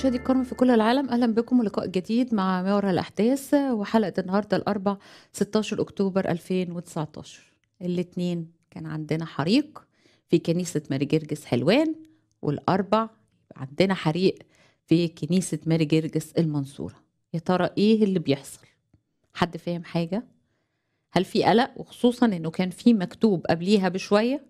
مشاهدي الكرام في كل العالم اهلا بكم ولقاء جديد مع ما وراء الاحداث وحلقه النهارده الاربع 16 اكتوبر 2019 الاثنين كان عندنا حريق في كنيسه ماري جرجس حلوان والاربع عندنا حريق في كنيسه ماري جرجس المنصوره يا ترى ايه اللي بيحصل حد فاهم حاجه هل في قلق وخصوصا انه كان في مكتوب قبليها بشويه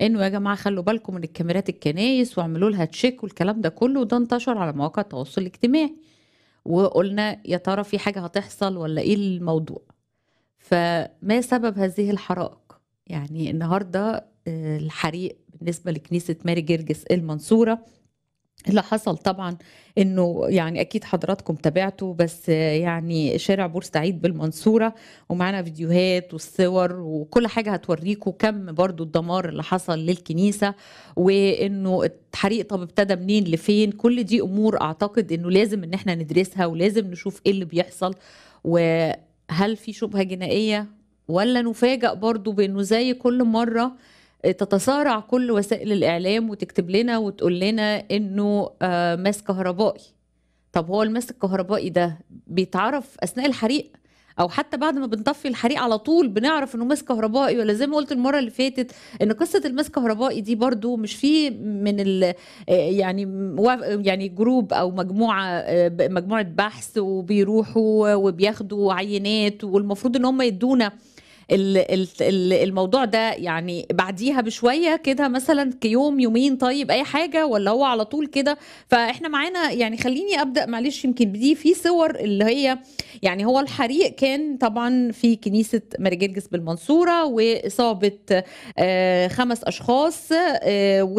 انه يا جماعه خلوا بالكم من الكاميرات الكنايس واعملوا لها تشيك والكلام ده كله وده انتشر على مواقع التواصل الاجتماعي وقلنا يا ترى في حاجه هتحصل ولا ايه الموضوع فما سبب هذه الحرائق يعني النهارده آه، الحريق بالنسبه لكنيسه ماري جرجس المنصوره اللي حصل طبعا انه يعني اكيد حضراتكم تابعتوا بس يعني شارع بورسعيد بالمنصوره ومعانا فيديوهات والصور وكل حاجه هتوريكم كم برضو الدمار اللي حصل للكنيسه وانه الحريق طب ابتدى منين لفين كل دي امور اعتقد انه لازم ان احنا ندرسها ولازم نشوف ايه اللي بيحصل وهل في شبهه جنائيه ولا نفاجئ برضو بانه زي كل مره تتصارع كل وسائل الاعلام وتكتب لنا وتقول لنا انه آه، ماس كهربائي طب هو الماس الكهربائي ده بيتعرف اثناء الحريق او حتى بعد ما بنطفي الحريق على طول بنعرف انه ماس كهربائي ولا زي ما قلت المره اللي فاتت ان قصه الماس الكهربائي دي برضو مش في من ال آه، يعني يعني جروب او مجموعه آه، مجموعه بحث وبيروحوا وبياخدوا عينات والمفروض ان هم يدونا الموضوع ده يعني بعديها بشويه كده مثلا كيوم يومين طيب اي حاجه ولا هو على طول كده فاحنا معانا يعني خليني ابدا معلش يمكن بدي في صور اللي هي يعني هو الحريق كان طبعا في كنيسه جرجس بالمنصوره واصابه آه، خمس اشخاص آه،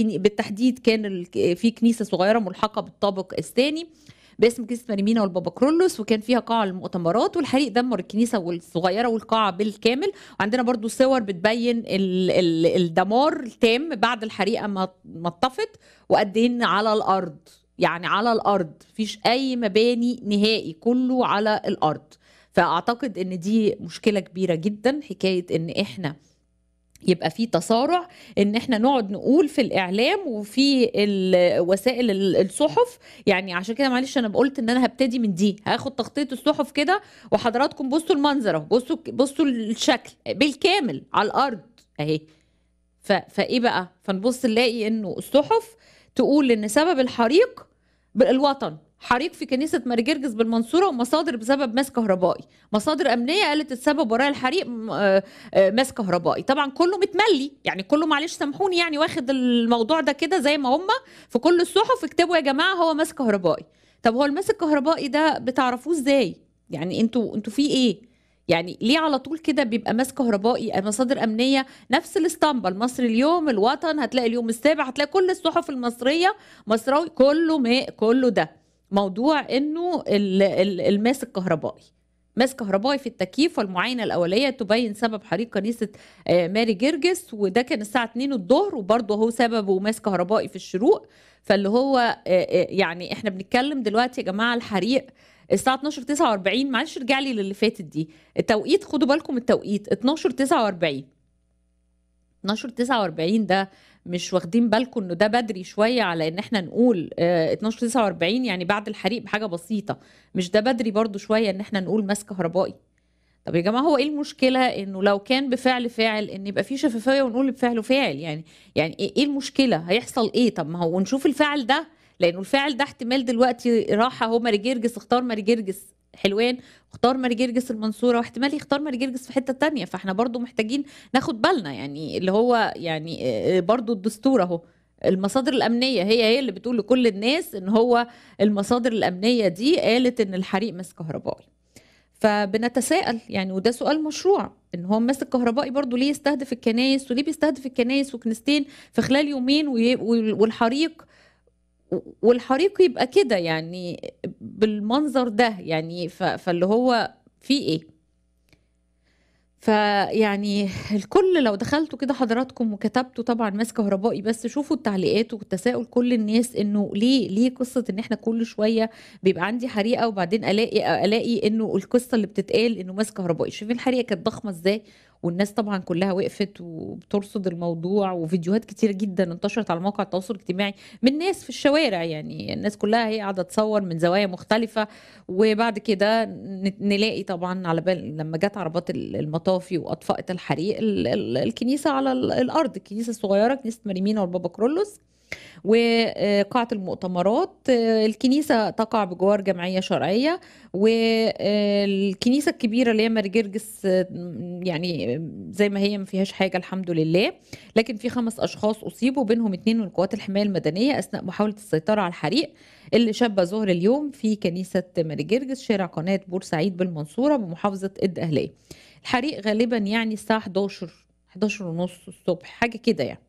بالتحديد كان في كنيسه صغيره ملحقه بالطابق الثاني باسم كنيسه مريمينا والبابا كرولوس وكان فيها قاعه المؤتمرات والحريق دمر الكنيسه الصغيره والقاعه بالكامل وعندنا برضو صور بتبين الدمار التام بعد الحريقه ما ما اتطفت وقد ايه على الارض يعني على الارض مفيش اي مباني نهائي كله على الارض فاعتقد ان دي مشكله كبيره جدا حكايه ان احنا يبقى في تصارع ان احنا نقعد نقول في الاعلام وفي وسائل الصحف يعني عشان كده معلش انا قلت ان انا هبتدي من دي هاخد تغطيه الصحف كده وحضراتكم بصوا المنظر اهو بصوا بصوا الشكل بالكامل على الارض اهي فايه بقى فنبص نلاقي انه الصحف تقول ان سبب الحريق الوطن حريق في كنيسة مارجرجس بالمنصورة ومصادر بسبب ماس كهربائي مصادر أمنية قالت السبب وراء الحريق آه، آه، ماس كهربائي طبعا كله متملي يعني كله معلش سامحوني يعني واخد الموضوع ده كده زي ما هم في كل الصحف اكتبوا يا جماعة هو ماس كهربائي طب هو الماس الكهربائي ده بتعرفوه ازاي يعني انتوا انتوا في ايه يعني ليه على طول كده بيبقى ماس كهربائي مصادر امنيه نفس الاسطمبه المصري اليوم الوطن هتلاقي اليوم السابع هتلاقي كل الصحف المصريه مصراوي كله ماء كله ده موضوع انه الماس الكهربائي ماس كهربائي في التكييف والمعاينه الاوليه تبين سبب حريق كنيسه آه، ماري جرجس وده كان الساعه 2 الظهر وبرضه هو سببه ماس كهربائي في الشروق فاللي هو آه، آه، يعني احنا بنتكلم دلوقتي يا جماعه الحريق الساعه 12 49 معلش ارجع لي للي فاتت دي التوقيت خدوا بالكم التوقيت 12 49 12 49 ده مش واخدين بالكم انه ده بدري شويه على ان احنا نقول 1249 12 49 يعني بعد الحريق بحاجه بسيطه مش ده بدري برضو شويه ان احنا نقول ماس كهربائي طب يا جماعه هو ايه المشكله انه لو كان بفعل فاعل ان يبقى في شفافيه ونقول بفعله فاعل يعني يعني إيه،, ايه المشكله هيحصل ايه طب ما هو ونشوف الفعل ده لانه الفعل ده احتمال دلوقتي راح اهو ماري جرجس اختار ماري جرجس حلوان اختار مرجرجس المنصوره واحتمال يختار مرجرجس في حته تانية فاحنا برضو محتاجين ناخد بالنا يعني اللي هو يعني آه، آه، برضو الدستور اهو المصادر الامنيه هي هي اللي بتقول لكل الناس ان هو المصادر الامنيه دي قالت ان الحريق مس كهربائي فبنتساءل يعني وده سؤال مشروع ان هو ماسك كهربائي برضه ليه يستهدف الكنايس وليه بيستهدف الكنايس وكنيستين في خلال يومين والحريق والحريق يبقى كده يعني بالمنظر ده يعني فاللي هو في ايه فيعني الكل لو دخلتوا كده حضراتكم وكتبتوا طبعا ماس كهربائي بس شوفوا التعليقات والتساؤل كل الناس انه ليه ليه قصه ان احنا كل شويه بيبقى عندي حريقه وبعدين الاقي الاقي انه القصه اللي بتتقال انه ماس كهربائي شايفين الحريقه كانت ضخمه ازاي والناس طبعا كلها وقفت وبترصد الموضوع وفيديوهات كتير جدا انتشرت على مواقع التواصل الاجتماعي من ناس في الشوارع يعني الناس كلها هي قاعده تصور من زوايا مختلفه وبعد كده نلاقي طبعا على بال لما جت عربات المطافي واطفأت الحريق الكنيسه على الارض الكنيسه الصغيره كنيسه مريمين والبابا كرولوس وقاعة المؤتمرات آه، الكنيسة تقع بجوار جمعية شرعية والكنيسة الكبيرة اللي هي ماري جرجس آه، يعني زي ما هي ما فيهاش حاجة الحمد لله لكن في خمس أشخاص أصيبوا بينهم اتنين من قوات الحماية المدنية أثناء محاولة السيطرة على الحريق اللي شب ظهر اليوم في كنيسة ماري جرجس شارع قناة بورسعيد بالمنصورة بمحافظة أهلية الحريق غالبا يعني الساعة 11 11 ونص الصبح حاجة كده يعني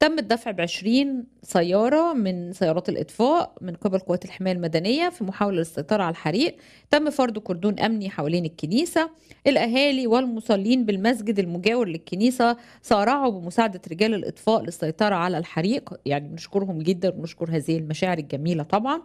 تم الدفع ب 20 سيارة من سيارات الإطفاء من قبل قوات الحماية المدنية في محاولة للسيطرة على الحريق تم فرض كردون أمني حوالين الكنيسة الأهالي والمصلين بالمسجد المجاور للكنيسة صارعوا بمساعدة رجال الإطفاء للسيطرة على الحريق يعني بنشكرهم جدا ونشكر هذه المشاعر الجميلة طبعا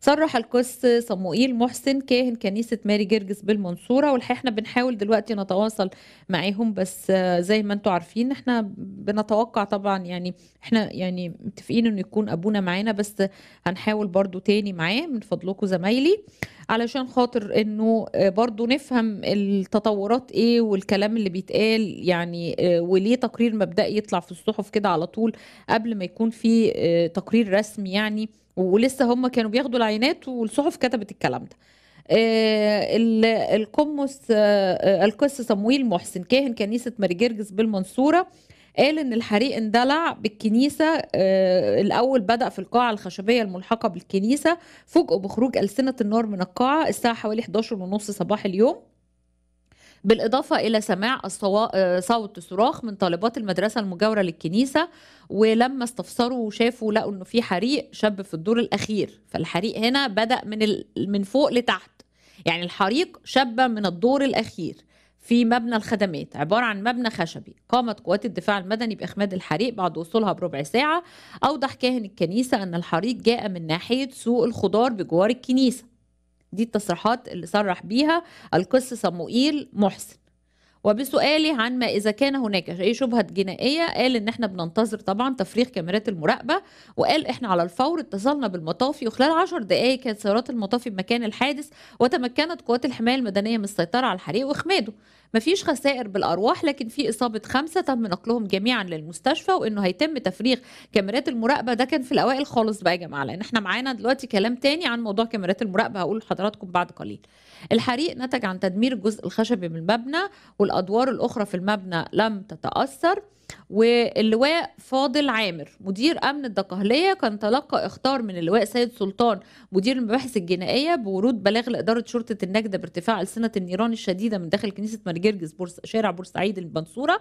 صرح القس صموئيل محسن كاهن كنيسة ماري جرجس بالمنصورة والحقيقة احنا بنحاول دلوقتي نتواصل معاهم بس زي ما انتم عارفين احنا بنتوقع طبعا يعني احنا يعني متفقين انه يكون ابونا معانا بس هنحاول برضو تاني معاه من فضلكم زمايلي علشان خاطر انه برضو نفهم التطورات ايه والكلام اللي بيتقال يعني وليه تقرير مبدئي يطلع في الصحف كده على طول قبل ما يكون في تقرير رسمي يعني ولسه هم كانوا بياخدوا العينات والصحف كتبت الكلام ده آه، القمص آه، القس صمويل محسن كاهن كنيسة ماري بالمنصورة قال ان الحريق اندلع بالكنيسه آه، الاول بدا في القاعه الخشبيه الملحقه بالكنيسه فوجئوا بخروج السنه النار من القاعه الساعه حوالي 11 ونص صباح اليوم بالإضافة إلى سماع آه، صوت صراخ من طالبات المدرسة المجاورة للكنيسة ولما استفسروا وشافوا لقوا إنه في حريق شب في الدور الأخير فالحريق هنا بدأ من ال... من فوق لتحت يعني الحريق شب من الدور الأخير في مبنى الخدمات عبارة عن مبنى خشبي قامت قوات الدفاع المدني بإخماد الحريق بعد وصولها بربع ساعة أوضح كاهن الكنيسة أن الحريق جاء من ناحية سوق الخضار بجوار الكنيسة دي التصريحات اللي صرح بيها القس صموئيل محسن وبسؤالي عن ما اذا كان هناك اي شبهه جنائيه قال ان احنا بننتظر طبعا تفريغ كاميرات المراقبه وقال احنا على الفور اتصلنا بالمطافي وخلال 10 دقائق كانت سيارات المطافي بمكان الحادث وتمكنت قوات الحمايه المدنيه من السيطره على الحريق واخماده مفيش خسائر بالارواح لكن في اصابه خمسه تم نقلهم جميعا للمستشفى وانه هيتم تفريغ كاميرات المراقبه ده كان في الاوائل خالص بقى يا جماعه لان احنا معانا دلوقتي كلام تاني عن موضوع كاميرات المراقبه هقول لحضراتكم بعد قليل. الحريق نتج عن تدمير الجزء الخشبي من المبنى والادوار الاخرى في المبنى لم تتاثر. واللواء فاضل عامر مدير امن الدقهليه كان تلقى اختار من اللواء سيد سلطان مدير المباحث الجنائيه بورود بلاغ لاداره شرطه النجده بارتفاع السنه النيران الشديده من داخل كنيسه مرجرجس بورس شارع بورسعيد المنصوره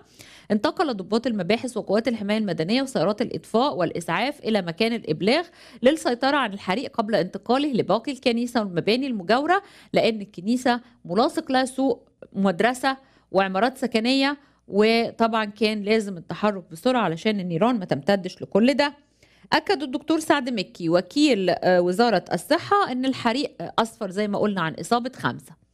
انتقل ضباط المباحث وقوات الحمايه المدنيه وسيارات الاطفاء والاسعاف الى مكان الابلاغ للسيطره عن الحريق قبل انتقاله لباقي الكنيسه والمباني المجاوره لان الكنيسه ملاصق لها سوق مدرسه وعمارات سكنيه وطبعا كان لازم التحرك بسرعه علشان النيران ما تمتدش لكل ده اكد الدكتور سعد مكي وكيل آه، وزاره الصحه ان الحريق اصفر زي ما قلنا عن اصابه خمسه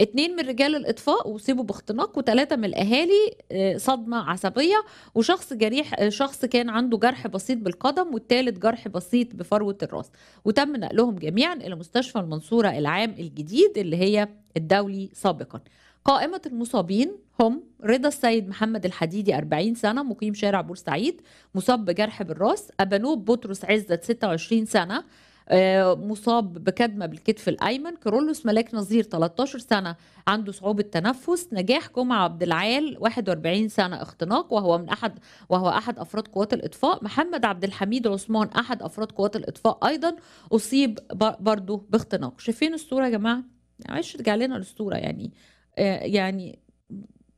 اتنين من رجال الاطفاء اصيبوا باختناق وثلاثه من الاهالي آه، صدمه عصبيه وشخص جريح آه، شخص كان عنده جرح بسيط بالقدم والثالث جرح بسيط بفروه الراس وتم نقلهم جميعا الى مستشفى المنصوره العام الجديد اللي هي الدولي سابقا قائمه المصابين هم رضا السيد محمد الحديدي 40 سنة مقيم شارع بورسعيد مصاب بجرح بالراس أبانوب بطرس عزت 26 سنة آه، مصاب بكدمه بالكتف الايمن كرولوس ملاك نظير 13 سنه عنده صعوبه تنفس نجاح جمعه عبد العال 41 سنه اختناق وهو من احد وهو احد افراد قوات الاطفاء محمد عبد الحميد عثمان احد افراد قوات الاطفاء ايضا اصيب برضه باختناق شايفين الصوره يا جماعه معلش ارجع لنا الصوره يعني آه، يعني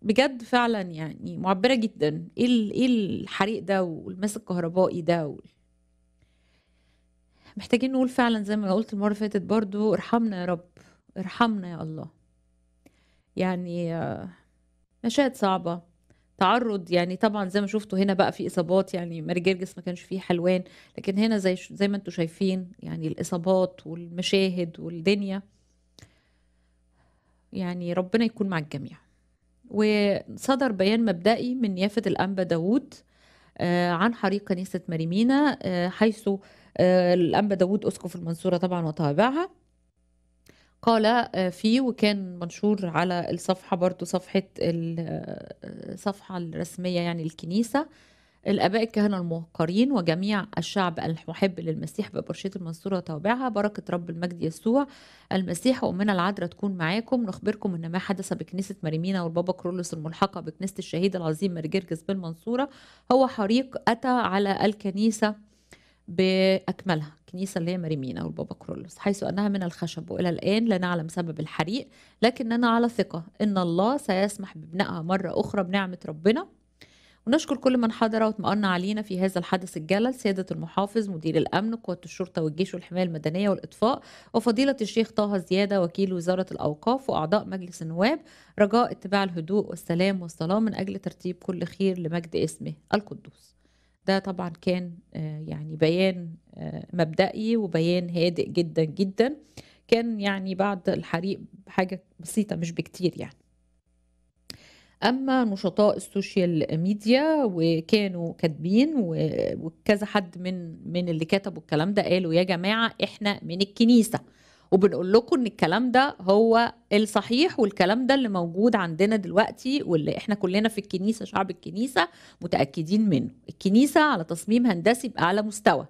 بجد فعلا يعني معبره جدا ايه ايه الحريق ده والماس الكهربائي ده و... محتاجين نقول فعلا زي ما قلت المره اللي فاتت برضو ارحمنا يا رب ارحمنا يا الله يعني مشاهد صعبة تعرض يعني طبعا زي ما شفتوا هنا بقى في اصابات يعني مرجال جسم ما كانش فيه حلوان لكن هنا زي زي ما انتم شايفين يعني الاصابات والمشاهد والدنيا يعني ربنا يكون مع الجميع وصدر بيان مبدئي من يافة الأنبا داوود آه، عن حريق كنيسة مريمينا آه، حيث آه، الأنبا داوود أسقف المنصورة طبعا وطابعها قال فيه وكان منشور على الصفحة برضو صفحة الصفحة الرسمية يعني الكنيسة الآباء الكهنة الموقرين وجميع الشعب المحب للمسيح ببرشية المنصورة وتوابعها بركة رب المجد يسوع المسيح وأمنا العذراء تكون معاكم نخبركم إن ما حدث بكنيسة مريمينا والبابا كرولوس الملحقة بكنيسة الشهيد العظيم مرجرجس بالمنصورة هو حريق أتى على الكنيسة بأكملها الكنيسة اللي هي مريمينا والبابا كرولوس حيث أنها من الخشب وإلى الآن لا نعلم سبب الحريق لكننا على ثقة إن الله سيسمح ببنائها مرة أخرى بنعمة ربنا ونشكر كل من حضر واطمأن علينا في هذا الحدث الجلل سيادة المحافظ مدير الأمن قوات الشرطة والجيش والحماية المدنية والإطفاء وفضيلة الشيخ طه زيادة وكيل وزارة الأوقاف وأعضاء مجلس النواب رجاء اتباع الهدوء والسلام والصلاة من أجل ترتيب كل خير لمجد اسمه القدوس ده طبعا كان آه، يعني بيان آه، مبدئي وبيان هادئ جدا جدا كان يعني بعد الحريق حاجة بسيطة مش بكتير يعني اما نشطاء السوشيال ميديا وكانوا كاتبين وكذا حد من من اللي كتبوا الكلام ده قالوا يا جماعه احنا من الكنيسه وبنقول لكم ان الكلام ده هو الصحيح والكلام ده اللي موجود عندنا دلوقتي واللي احنا كلنا في الكنيسه شعب الكنيسه متاكدين منه الكنيسه على تصميم هندسي باعلى مستوى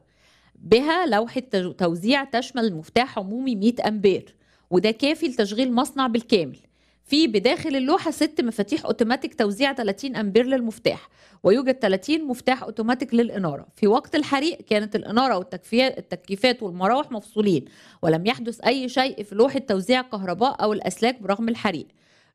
بها لوحة توزيع تشمل مفتاح عمومي 100 أمبير وده كافي لتشغيل مصنع بالكامل في بداخل اللوحة ست مفاتيح أوتوماتيك توزيع 30 أمبير للمفتاح ويوجد 30 مفتاح أوتوماتيك للإنارة في وقت الحريق كانت الإنارة والتكييفات والمراوح مفصولين ولم يحدث أي شيء في لوحة توزيع الكهرباء أو الأسلاك برغم الحريق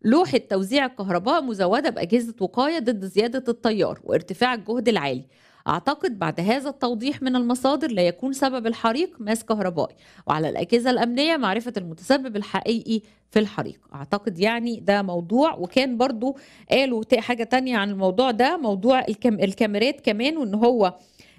لوحة توزيع الكهرباء مزودة بأجهزة وقاية ضد زيادة التيار وارتفاع الجهد العالي أعتقد بعد هذا التوضيح من المصادر لا يكون سبب الحريق ماس كهربائي وعلى الأجهزة الأمنية معرفة المتسبب الحقيقي في الحريق أعتقد يعني ده موضوع وكان برضو قالوا حاجة تانية عن الموضوع ده موضوع الكاميرات كمان وإن هو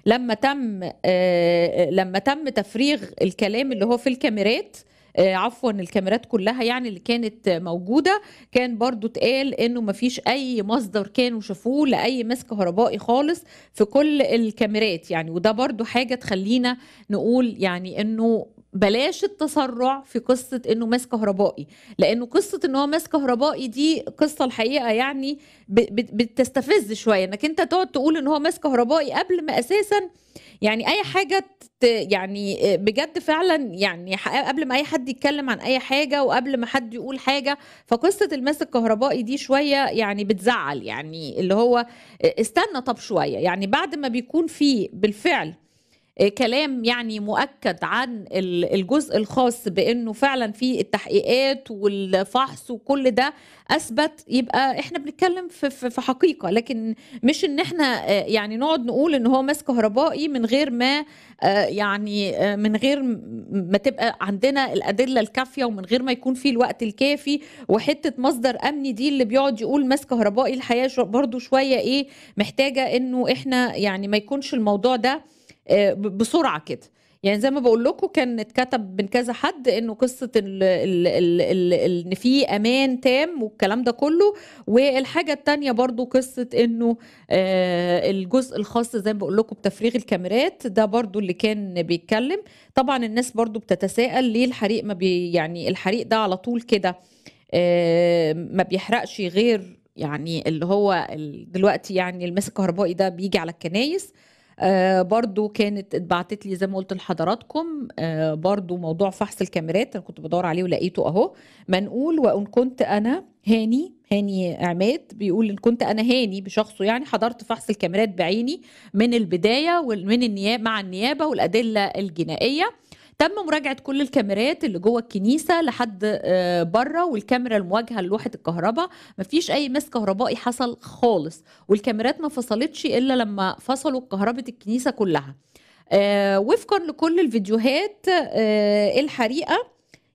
لما تم آه لما تم تفريغ الكلام اللي هو في الكاميرات آه، عفوا الكاميرات كلها يعني اللي كانت موجوده كان برضو اتقال انه ما فيش اي مصدر كانوا شافوه لاي مسك كهربائي خالص في كل الكاميرات يعني وده برضو حاجه تخلينا نقول يعني انه بلاش التسرع في قصة انه ماس كهربائي لانه قصة ان هو ماس كهربائي دي قصة الحقيقة يعني بتستفز شوية انك انت تقعد تقول ان هو ماس كهربائي قبل ما اساسا يعني اي حاجة يعني بجد فعلا يعني قبل ما اي حد يتكلم عن اي حاجة وقبل ما حد يقول حاجة فقصة الماس الكهربائي دي شوية يعني بتزعل يعني اللي هو استنى طب شوية يعني بعد ما بيكون فيه بالفعل آه، كلام يعني مؤكد عن الجزء الخاص بانه فعلا في التحقيقات والفحص وكل ده اثبت يبقى احنا بنتكلم في, في حقيقه لكن مش ان احنا آه، يعني نقعد نقول ان هو ماس كهربائي من غير ما آه، يعني من غير ما تبقى عندنا الادله الكافيه ومن غير ما يكون في الوقت الكافي وحته مصدر امني دي اللي بيقعد يقول ماس كهربائي الحياه برضو شويه ايه محتاجه انه احنا يعني ما يكونش الموضوع ده آه، بسرعه كده يعني زي ما بقول لكم كان اتكتب من كذا حد انه قصه ان في امان تام والكلام ده كله والحاجه الثانيه برضو قصه انه آه الجزء الخاص زي ما بقول لكم بتفريغ الكاميرات ده برضو اللي كان بيتكلم طبعا الناس برضو بتتساءل ليه الحريق ما بي يعني الحريق ده على طول كده آه ما بيحرقش غير يعني اللي هو دلوقتي يعني الماسك الكهربائي ده بيجي على الكنايس آه، برضو كانت اتبعتت لي زي ما قلت لحضراتكم آه، برضو موضوع فحص الكاميرات انا كنت بدور عليه ولقيته اهو منقول وان كنت انا هاني هاني عماد بيقول ان كنت انا هاني بشخصه يعني حضرت فحص الكاميرات بعيني من البدايه ومن النيابه مع النيابه والادله الجنائيه تم مراجعه كل الكاميرات اللي جوه الكنيسه لحد آه، بره والكاميرا المواجهه للوحه الكهرباء مفيش اي مس كهربائي حصل خالص والكاميرات ما فصلتش الا لما فصلوا كهرباء الكنيسه كلها آه، وفقا لكل الفيديوهات آه، الحريقه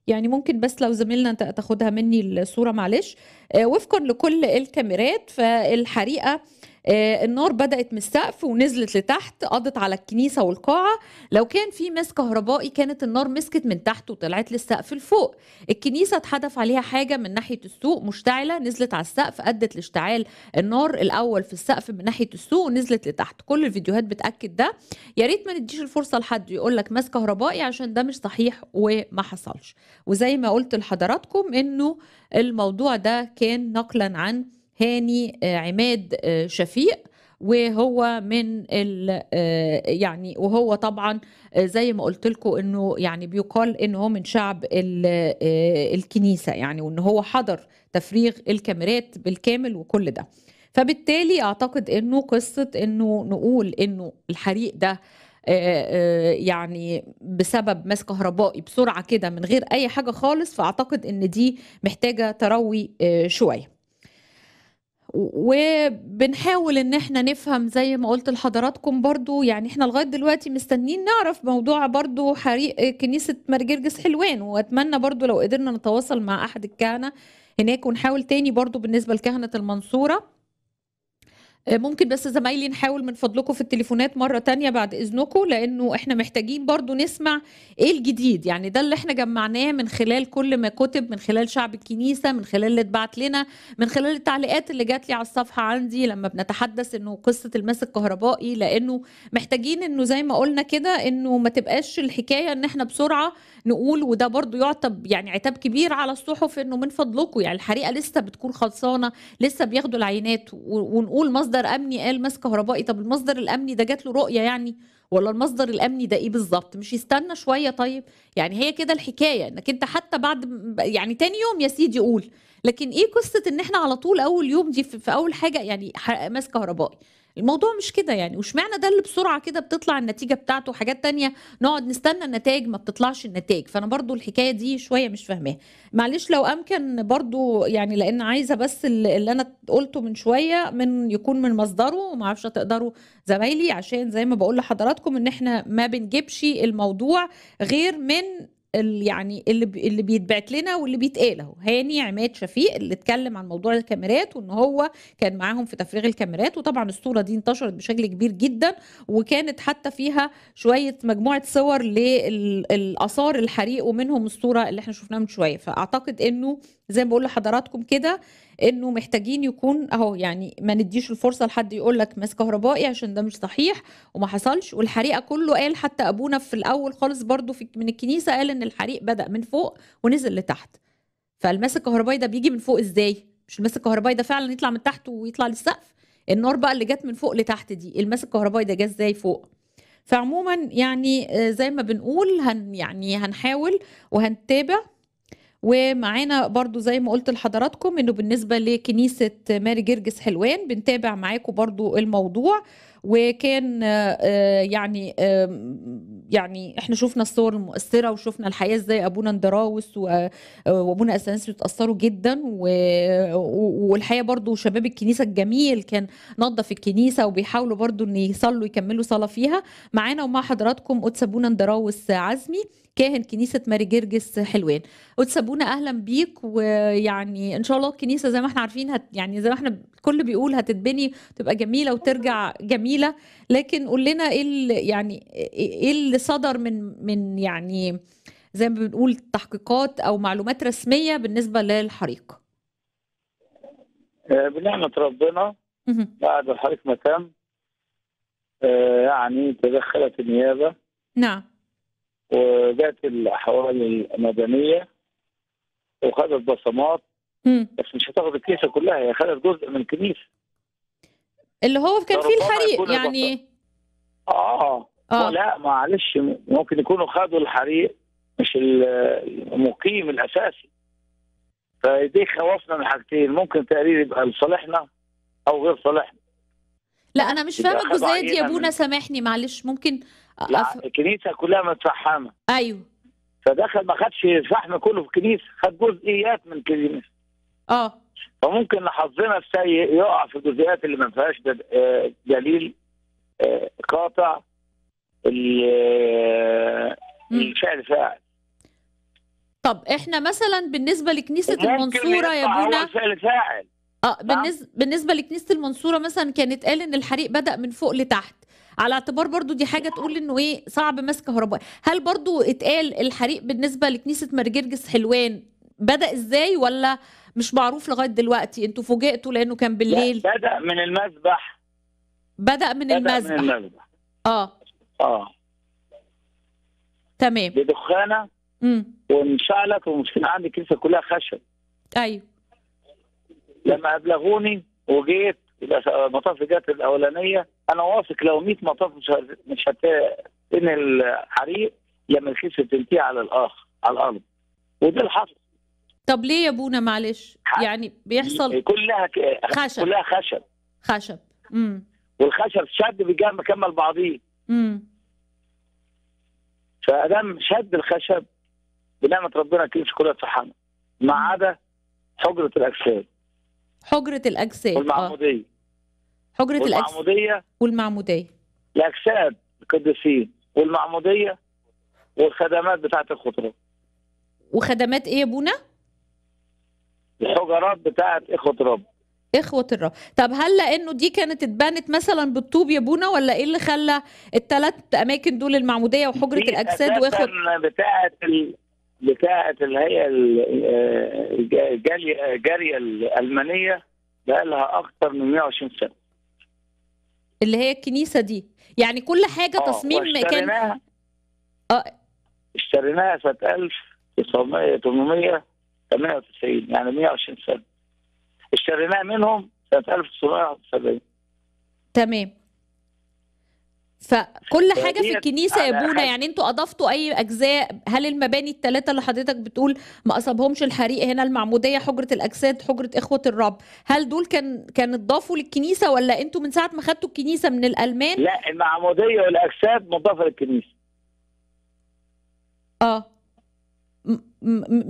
يعني ممكن بس لو زميلنا انت تاخدها مني الصوره معلش وفقا لكل الكاميرات فالحريقه آه، النار بدات من السقف ونزلت لتحت قضت على الكنيسه والقاعه لو كان في ماس كهربائي كانت النار مسكت من تحت وطلعت للسقف لفوق الكنيسه اتحدف عليها حاجه من ناحيه السوق مشتعله نزلت على السقف ادت لاشتعال النار الاول في السقف من ناحيه السوق ونزلت لتحت كل الفيديوهات بتاكد ده يا ريت ما نديش الفرصه لحد يقول لك ماس كهربائي عشان ده مش صحيح وما حصلش وزي ما قلت لحضراتكم انه الموضوع ده كان نقلا عن هاني آه، عماد آه، شفيق وهو من ال آه، يعني وهو طبعا زي ما قلت لكم انه يعني بيقال انه هو من شعب الكنيسه يعني وان هو حضر تفريغ الكاميرات بالكامل وكل ده فبالتالي اعتقد انه قصه انه نقول انه الحريق ده يعني بسبب ماس كهربائي بسرعه كده من غير اي حاجه خالص فاعتقد ان دي محتاجه تروي شويه وبنحاول ان احنا نفهم زي ما قلت لحضراتكم برضو يعني احنا لغايه دلوقتي مستنيين نعرف موضوع برضو حريق كنيسه مرجرجس حلوان واتمنى برضو لو قدرنا نتواصل مع احد الكهنه هناك ونحاول تاني برضو بالنسبه لكهنه المنصوره آه، ممكن بس زمايلي نحاول من فضلكم في التليفونات مره تانية بعد اذنكم لانه احنا محتاجين برضو نسمع ايه الجديد يعني ده اللي احنا جمعناه من خلال كل ما كتب من خلال شعب الكنيسه من خلال اللي اتبعت لنا من خلال التعليقات اللي جات لي على الصفحه عندي لما بنتحدث انه قصه المس الكهربائي لانه محتاجين انه زي ما قلنا كده انه ما تبقاش الحكايه ان احنا بسرعه نقول وده برضو يعتب يعني عتاب كبير على الصحف انه من فضلكم يعني الحريقه لسه بتكون خلصانه لسه بياخدوا العينات ونقول مصدر مصدر امني قال ماس كهربائي طب المصدر الامني ده جات له رؤيه يعني ولا المصدر الامني ده ايه بالظبط مش يستنى شويه طيب يعني هي كده الحكايه انك انت حتى بعد يعني تاني يوم يا سيدي قول لكن ايه قصه ان احنا على طول اول يوم دي في, في اول حاجه يعني ماس كهربائي الموضوع مش كده يعني وش معنى ده اللي بسرعه كده بتطلع النتيجه بتاعته حاجات تانية نقعد نستنى النتائج ما بتطلعش النتائج فانا برضو الحكايه دي شويه مش فاهماها معلش لو امكن برضو يعني لان عايزه بس اللي انا قلته من شويه من يكون من مصدره وما اعرفش تقدروا زمايلي عشان زي ما بقول لحضراتكم ان احنا ما بنجيبش الموضوع غير من يعني اللي اللي بيتبعت لنا واللي بيتقال اهو هاني عماد شفيق اللي اتكلم عن موضوع الكاميرات وان هو كان معاهم في تفريغ الكاميرات وطبعا الصوره دي انتشرت بشكل كبير جدا وكانت حتى فيها شويه مجموعه صور للاثار الحريق ومنهم الصوره اللي احنا شفناها من شويه فاعتقد انه زي ما بقول لحضراتكم كده انه محتاجين يكون اهو يعني ما نديش الفرصه لحد يقول لك ماس كهربائي عشان ده مش صحيح وما حصلش والحريقه كله قال حتى ابونا في الاول خالص برضو في من الكنيسه قال ان الحريق بدا من فوق ونزل لتحت فالماس الكهربائي ده بيجي من فوق ازاي مش الماس الكهربائي ده فعلا يطلع من تحت ويطلع للسقف النار بقى اللي جت من فوق لتحت دي الماس الكهربائي ده جه ازاي فوق فعموما يعني آه، زي ما بنقول هن يعني هنحاول وهنتابع ومعانا برضو زي ما قلت لحضراتكم انه بالنسبه لكنيسه ماري جرجس حلوان بنتابع معاكم برضو الموضوع وكان آه، آه، يعني يعني احنا شفنا الصور المؤثره وشفنا الحياه ازاي ابونا اندراوس آه، وابونا اسانسيو اتاثروا جدا والحقيقه برضو شباب الكنيسه الجميل كان نظف الكنيسه وبيحاولوا برضو ان يصلوا يكملوا صلاه فيها معانا ومع حضراتكم قدس ابونا اندراوس عزمي كاهن كنيسه ماري جرجس حلوان وتسابونا اهلا بيك ويعني ان شاء الله الكنيسه زي ما احنا عارفين هت يعني زي ما احنا الكل بيقول هتتبني تبقى جميله وترجع جميله لكن قول لنا ايه يعني ايه اللي إيه صدر من من يعني زي ما بنقول تحقيقات او معلومات رسميه بالنسبه للحريق آه، بنعمه ربنا بعد الحريق ما تم آه، يعني تدخلت النيابه نعم وذات الاحوال المدنيه وخدت بصمات مم. بس مش هتاخد الكنيسه كلها هي خدت جزء من الكنيسه اللي هو كان فيه الحريق يعني اه آه. لا معلش ممكن يكونوا خدوا الحريق مش المقيم الاساسي فدي خوفنا من حاجتين ممكن تقرير يبقى لصالحنا او غير صالحنا لا انا مش فاهمه الجزئيه دي يا ابونا سامحني معلش ممكن لا الكنيسه كلها متفحمه ايوه فدخل ما خدش الفحم كله في الكنيسه خد جزئيات من الكنيسه اه فممكن لحظنا السيء يقع في الجزئيات اللي ما فيهاش آه، دليل آه، قاطع آه، الفعل فاعل طب احنا مثلا بالنسبه لكنيسه المنصوره يا بونا فعل فاعل اه نعم. بالنسبه بالنسبه لكنيسه المنصوره مثلا كانت قال ان الحريق بدا من فوق لتحت على اعتبار برضو دي حاجه تقول انه ايه صعب مسك كهرباء هل برضو اتقال الحريق بالنسبه لكنيسه مرجرجس حلوان بدا ازاي ولا مش معروف لغايه دلوقتي انتوا فوجئتوا لانه كان بالليل بدا من المذبح بدا من بدأ من المذبح اه اه تمام بدخانه امم وانشعلت ومشكله عندي الكنيسه كلها خشب ايوه لما ابلغوني وجيت المطافي جت الاولانيه انا واثق لو 100 مطاف مش مش ان الحريق يا من تنتهي على الاخر على الارض وده اللي حصل طب ليه يا ابونا معلش يعني بيحصل كلها ك... خشب كلها خشب خشب امم والخشب شد بيجي مكمل بعضيه امم فادام شد الخشب بنعمه ربنا كل كلها صحانه ما عدا حجره الاجساد حجرة الأجساد آه. والمعمودية حجرة والمعمودية والمعمودية الأجساد القديسين والمعمودية والخدمات بتاعة الخطرة وخدمات إيه يا بونا؟ الحجرات بتاعة إخوة الرب إخوة الرب طب هل لأنه دي كانت اتبنت مثلا بالطوب يا بونا ولا إيه اللي خلى الثلاث أماكن دول المعمودية وحجرة الأجساد وإخوة بتاعة ال... بتاعة اللي هي آه، جاليه جاريه الالمانيه بقى لها اكثر من 120 سنه اللي هي الكنيسه دي يعني كل حاجه آه تصميم كان اه اشتريناها سنه 1898 يعني 120 سنه اشتريناها منهم سنه 1971 تمام فكل حاجه في الكنيسه يا بونا يعني انتوا اضفتوا اي اجزاء هل المباني الثلاثه اللي حضرتك بتقول ما اصابهمش الحريق هنا المعموديه حجره الاجساد حجره اخوه الرب هل دول كان كان اتضافوا للكنيسه ولا انتوا من ساعه ما خدتوا الكنيسه من الالمان لا المعموديه والاجساد مضافه للكنيسه اه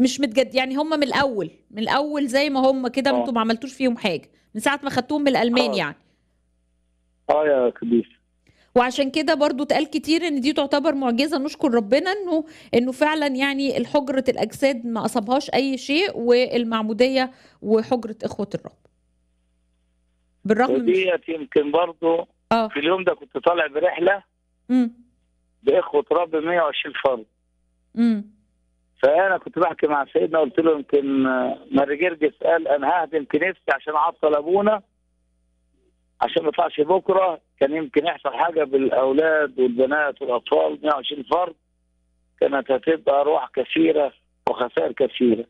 مش متجد يعني هم من الاول من الاول زي ما هم كده آه. انتوا ما عملتوش فيهم حاجه من ساعه ما خدتوهم من الالمان أوه. يعني اه يا كبير وعشان كده برضو اتقال كتير ان دي تعتبر معجزه نشكر ربنا انه انه فعلا يعني الحجره الاجساد ما اصابهاش اي شيء والمعموديه وحجره اخوه الرب بالرغم من ديت يمكن برضو آه. في اليوم ده كنت طالع برحله امم باخوه رب 120 فرد امم فانا كنت بحكي مع سيدنا قلت له يمكن ما جرجس قال انا ههدم كنيستي عشان اعطل ابونا عشان ما يطلعش بكره كان يمكن يحصل حاجه بالاولاد والبنات والاطفال 120 فرد كانت هتبقى ارواح كثيره وخسائر كثيره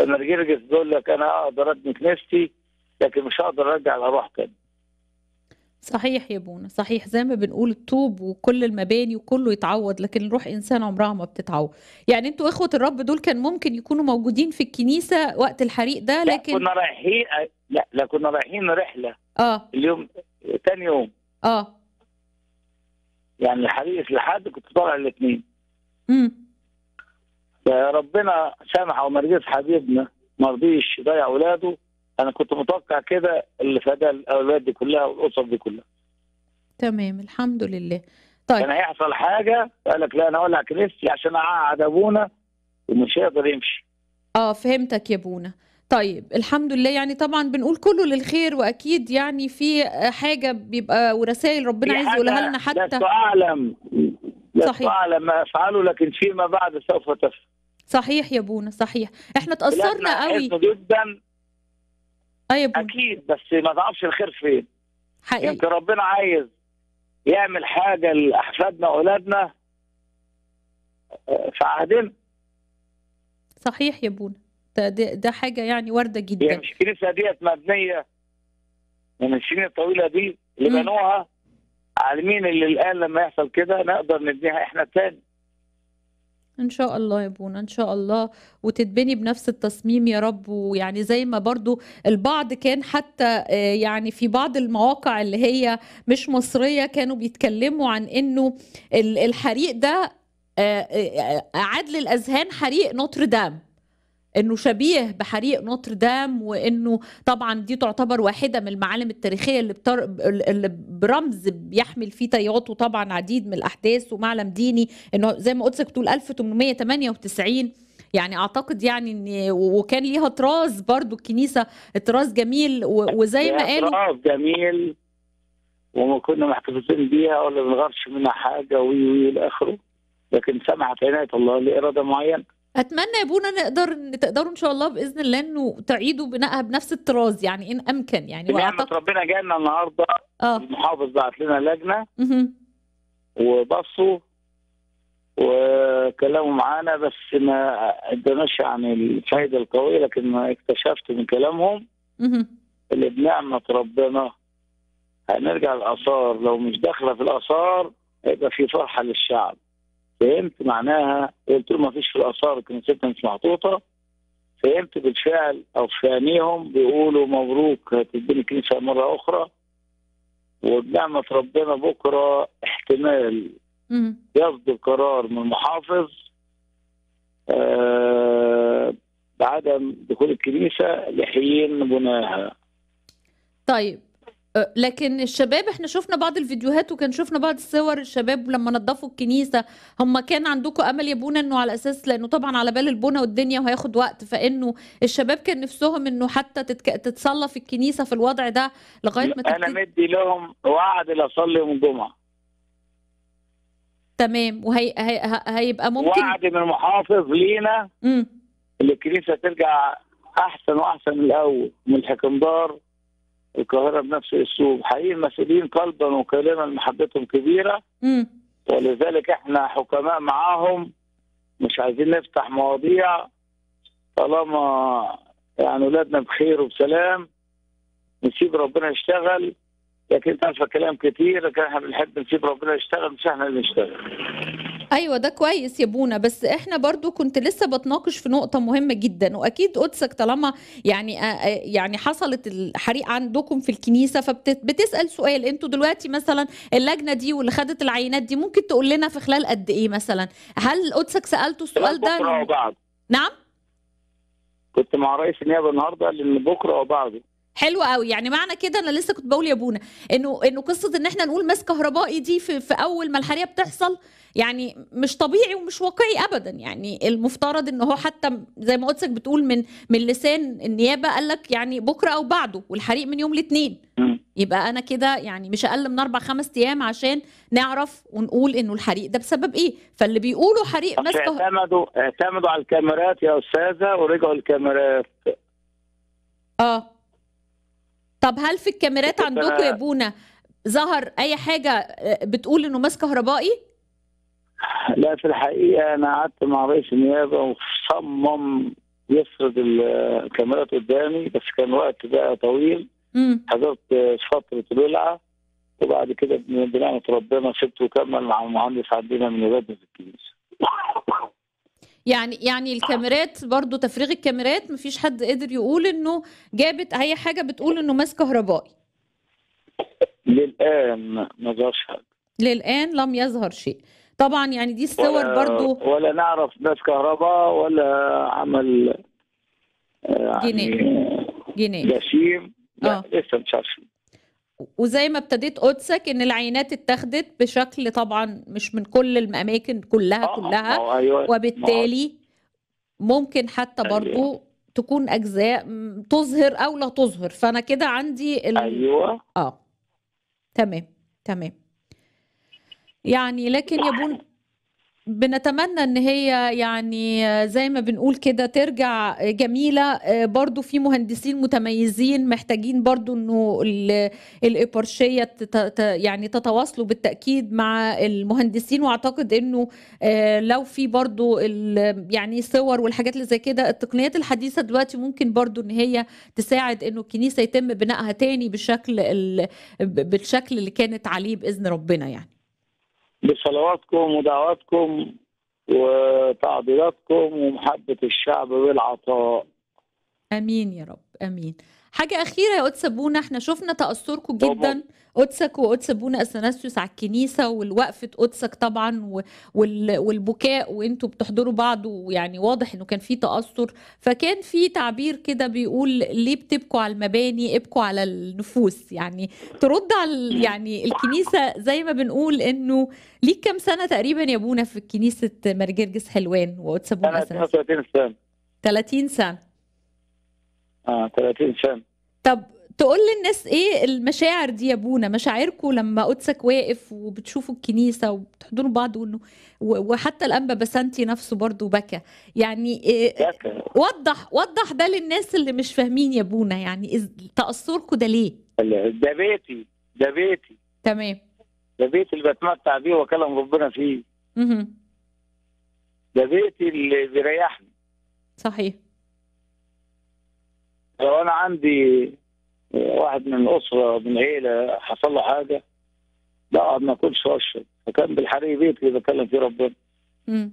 لما الجرجس بيقول لك انا اقدر ابني كنيستي لكن مش هقدر ارجع الارواح تاني صحيح يا بونا صحيح زي ما بنقول الطوب وكل المباني وكله يتعوض لكن روح انسان عمرها ما بتتعوض يعني انتوا اخوه الرب دول كان ممكن يكونوا موجودين في الكنيسه وقت الحريق ده لكن لا كنا رايحين لا, لا كنا رايحين رحله اه اليوم تاني يوم اه يعني حديث لحد كنت طالع الاثنين امم ربنا سامح ومرجس حبيبنا ما رضيش يضيع اولاده انا كنت متوقع كده اللي فدا الاولاد دي كلها والاسر دي كلها تمام الحمد لله طيب كان هيحصل حاجه قال لك لا انا اولع كريستي عشان اقعد ابونا ومش هيقدر يمشي اه فهمتك يا بونا طيب الحمد لله يعني طبعا بنقول كله للخير واكيد يعني في آه، حاجه بيبقى ورسائل ربنا عايز يقولها لنا حتى لست اعلم لا اعلم ما افعله لكن فيما بعد سوف تفعل صحيح يا بونا صحيح احنا تاثرنا قوي جدا ايوه اكيد بس ما تعرفش الخير فين حقيقي يمكن ربنا عايز يعمل حاجه لاحفادنا واولادنا آه، في عهدنا صحيح يا بونا ده, ده حاجه يعني وارده جدا يعني مش الكنيسه ديت مبنيه من السنين الطويله دي اللي بنوها عالمين اللي الان لما يحصل كده نقدر نبنيها احنا تاني ان شاء الله يا بونا ان شاء الله وتتبني بنفس التصميم يا رب ويعني زي ما برضو البعض كان حتى آه، يعني في بعض المواقع اللي هي مش مصريه كانوا بيتكلموا عن انه الحريق ده آه، آه، عدل الاذهان حريق نوتردام انه شبيه بحريق نوتردام وانه طبعا دي تعتبر واحده من المعالم التاريخيه اللي, بتر... اللي برمز بيحمل فيه تياته طبعا عديد من الاحداث ومعلم ديني انه زي ما قلت لك بتقول 1898 يعني اعتقد يعني ان وكان ليها طراز برضو الكنيسه طراز جميل وزي ما قالوا طراز جميل وما كنا محتفظين بيها ولا بنغرش منها حاجه وي وي اخره لكن سمحت عنايه الله لاراده معينه اتمنى يا ابونا نقدر ان تقدروا ان شاء الله باذن الله انه تعيدوا بنائها بنفس الطراز يعني ان امكن يعني بنعمه وأعتقد... ربنا جانا النهارده آه. المحافظ بعت لنا لجنه وبصوا وكلاموا معانا بس ما ادناش عن يعني الفايده القويه لكن ما اكتشفت من كلامهم اللي بنعمه ربنا هنرجع الاثار لو مش داخله في الاثار هيبقى في فرحه للشعب فهمت معناها قلت له ما فيش في الاثار الكنيسات مش محطوطه فهمت بالفعل او في عينيهم بيقولوا مبروك هتديني كنيسه مره اخرى وبنعمه ربنا بكره احتمال يصدر قرار من المحافظ آه، بعدم دخول الكنيسه لحين بناها طيب أه، لكن الشباب احنا شفنا بعض الفيديوهات وكان شفنا بعض الصور الشباب لما نظفوا الكنيسه هم كان عندكم امل يا بونا انه على اساس لانه طبعا على بال البونه والدنيا وهياخد وقت فانه الشباب كان نفسهم انه حتى تتك... تتصلى في الكنيسه في الوضع ده لغايه ما تبتدي... انا مدي لهم وعد لاصلي يوم الجمعه تمام وهي هي... هيبقى ممكن وعد من المحافظ لينا امم الكنيسه ترجع احسن واحسن من الاول من الحكمدار القاهره بنفس الاسلوب حقيقي المسؤولين قلبا وكلاما محبتهم كبيره ولذلك احنا حكماء معاهم مش عايزين نفتح مواضيع طالما يعني اولادنا بخير وبسلام نسيب ربنا يشتغل لكن انت عارفه كلام كتير لكن احنا بنحب نسيب ربنا يشتغل مش احنا اللي نشتغل ايوه ده كويس يا بونا بس احنا برضو كنت لسه بتناقش في نقطه مهمه جدا واكيد قدسك طالما يعني آه، آه، يعني حصلت الحريق عندكم في الكنيسه فبتسال سؤال انتوا دلوقتي مثلا اللجنه دي واللي خدت العينات دي ممكن تقول لنا في خلال قد ايه مثلا هل قدسك سالته السؤال ده بكره نعم كنت مع رئيس النيابه النهارده قال ان بكره وبعده حلو قوي يعني معنى كده انا لسه كنت بقول يا بونا انه انه قصه ان احنا نقول ماس كهربائي دي في, في اول ما الحريه بتحصل يعني مش طبيعي ومش واقعي ابدا يعني المفترض ان هو حتى زي ما لك بتقول من من لسان النيابه قال لك يعني بكره او بعده والحريق من يوم الاثنين يبقى انا كده يعني مش اقل من اربع خمس ايام عشان نعرف ونقول انه الحريق ده بسبب ايه فاللي بيقولوا حريق ماس اعتمدوا اعتمدوا على الكاميرات يا استاذه ورجعوا الكاميرات اه طب هل في الكاميرات عندكم يا بونا ظهر اي حاجه آه، بتقول انه ماس كهربائي؟ لا في الحقيقه انا قعدت مع رئيس النيابه وصمم يفرض الكاميرات قدامي بس كان وقت بقى طويل حضرت فتره بلعه وبعد كده بنعمه ربنا سبته وكمل مع المهندس عندنا من في الكنيسه يعني يعني الكاميرات برضو تفريغ الكاميرات مفيش حد قدر يقول انه جابت اي حاجه بتقول انه ماس كهربائي للان ما ظهرش للان لم يظهر شيء طبعا يعني دي الصور برضو ولا نعرف ناس كهرباء ولا عمل آه، يعني جنيه جنيه جسيم لا آه. لسه مش عارفين وزي ما ابتديت قدسك ان العينات اتاخدت بشكل طبعا مش من كل الاماكن كلها آه, آه، كلها آه أيوة وبالتالي ممكن حتى أيوة. برضو تكون اجزاء تظهر او لا تظهر فانا كده عندي ال... ايوه اه تمام تمام يعني لكن يا بون بنتمنى ان هي يعني زي ما بنقول كده ترجع جميله آه، برضو في مهندسين متميزين محتاجين برضو انه الابرشيه يعني تتواصلوا بالتاكيد مع المهندسين واعتقد انه آه، لو في برضو يعني صور والحاجات اللي زي كده التقنيات الحديثه دلوقتي ممكن برضو ان هي تساعد انه الكنيسه يتم بنائها تاني بالشكل بالشكل اللي كانت عليه باذن ربنا يعني بصلواتكم ودعواتكم وتعبيراتكم ومحبة الشعب والعطاء امين يا رب امين حاجه اخيره يا قدس ابونا احنا شفنا تاثركم جدا قدسك وقدس ابونا اثناسيوس على الكنيسه والوقفه قدسك طبعا والبكاء وانتوا بتحضروا بعض ويعني واضح انه كان في تاثر فكان في تعبير كده بيقول ليه بتبكوا على المباني ابكوا على النفوس يعني ترد على يعني الكنيسه زي ما بنقول انه ليك كام سنه تقريبا يا ابونا في كنيسه مرجرجس حلوان وقدس ابونا أثناسيوس 30 سنه 30 سنه اه 30 سنه طب تقول للناس ايه المشاعر دي يا بونا مشاعركم لما قدسك واقف وبتشوفوا الكنيسه وبتحضنوا بعض وانه وحتى الانبا بسنتي نفسه برضه بكى يعني إيه بكى. وضح وضح ده للناس اللي مش فاهمين يا بونا يعني تاثركم ده ليه ده بيتي ده بيتي تمام ده بيتي اللي بتمتع بيه وكلام ربنا فيه ده بيتي اللي بيريحني صحيح لو انا عندي واحد من الاسره من عيله حصل له حاجه بقعد ما كنتش واشرب فكان بالحري بيت اللي بكلم فيه ربنا امم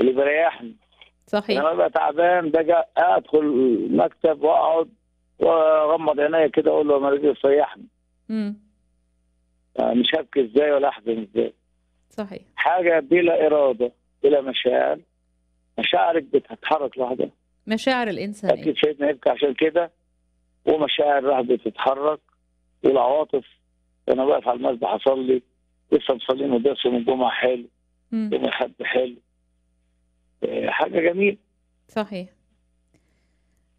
اللي بيريحني صحيح انا ببقى تعبان باجي ادخل المكتب واقعد واغمض عيني كده اقول له مريض ريحني امم يعني مش هبكي ازاي ولا احزن ازاي صحيح حاجه بلا اراده بلا مشاعر مشاعرك بتتحرك لوحدها مشاعر الانسان إيه؟ اكيد سيدنا يبكي عشان كده ومشاعر راحت بتتحرك والعواطف انا واقف على المسبح اصلي لسه مصلين ودرس يوم الجمعه حلو يوم الاحد حلو آه، حاجه جميله صحيح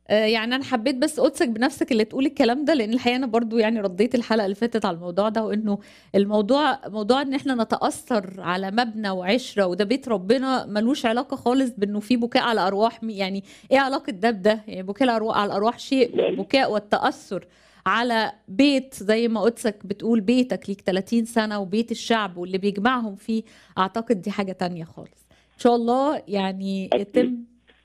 آه، يعني انا حبيت بس قدسك بنفسك اللي تقول الكلام ده لان الحقيقه انا برضو يعني رديت الحلقه اللي فاتت على الموضوع ده وانه الموضوع موضوع ان احنا نتاثر على مبنى وعشره وده بيت ربنا ملوش علاقه خالص بانه في بكاء على ارواح يعني ايه علاقه ده بده يعني بكاء على الارواح شيء بكاء والتاثر على بيت زي ما قدسك بتقول بيتك ليك 30 سنه وبيت الشعب واللي بيجمعهم فيه اعتقد دي حاجه تانية خالص ان شاء الله يعني يتم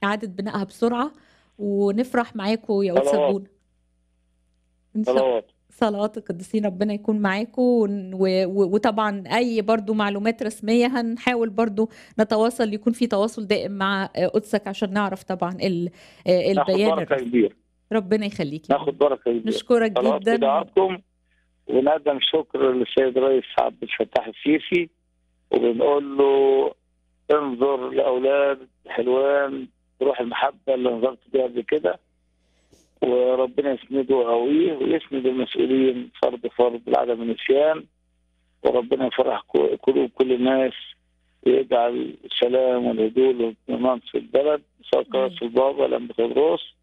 اعاده بنائها بسرعه ونفرح معاكم يا اولاد سبونا ان شاء الله صلوات القديسين ربنا يكون معاكم وطبعا اي برضو معلومات رسميه هنحاول برضو نتواصل يكون في تواصل دائم مع قدسك عشان نعرف طبعا البيان بركه كبير ربنا يخليك ناخد بركه كبير نشكرك جدا ونقدم شكر للسيد رئيس عبد الفتاح السيسي وبنقول له انظر لاولاد حلوان روح المحبه اللي نظرت بها قبل كده وربنا يسنده ويقويه ويسند المسؤولين فرد فرد لعدم النسيان وربنا يفرح قلوب كل الناس ويجعل السلام والهدوء والاطمئنان في البلد سواء قناه البابا الانبا تدروس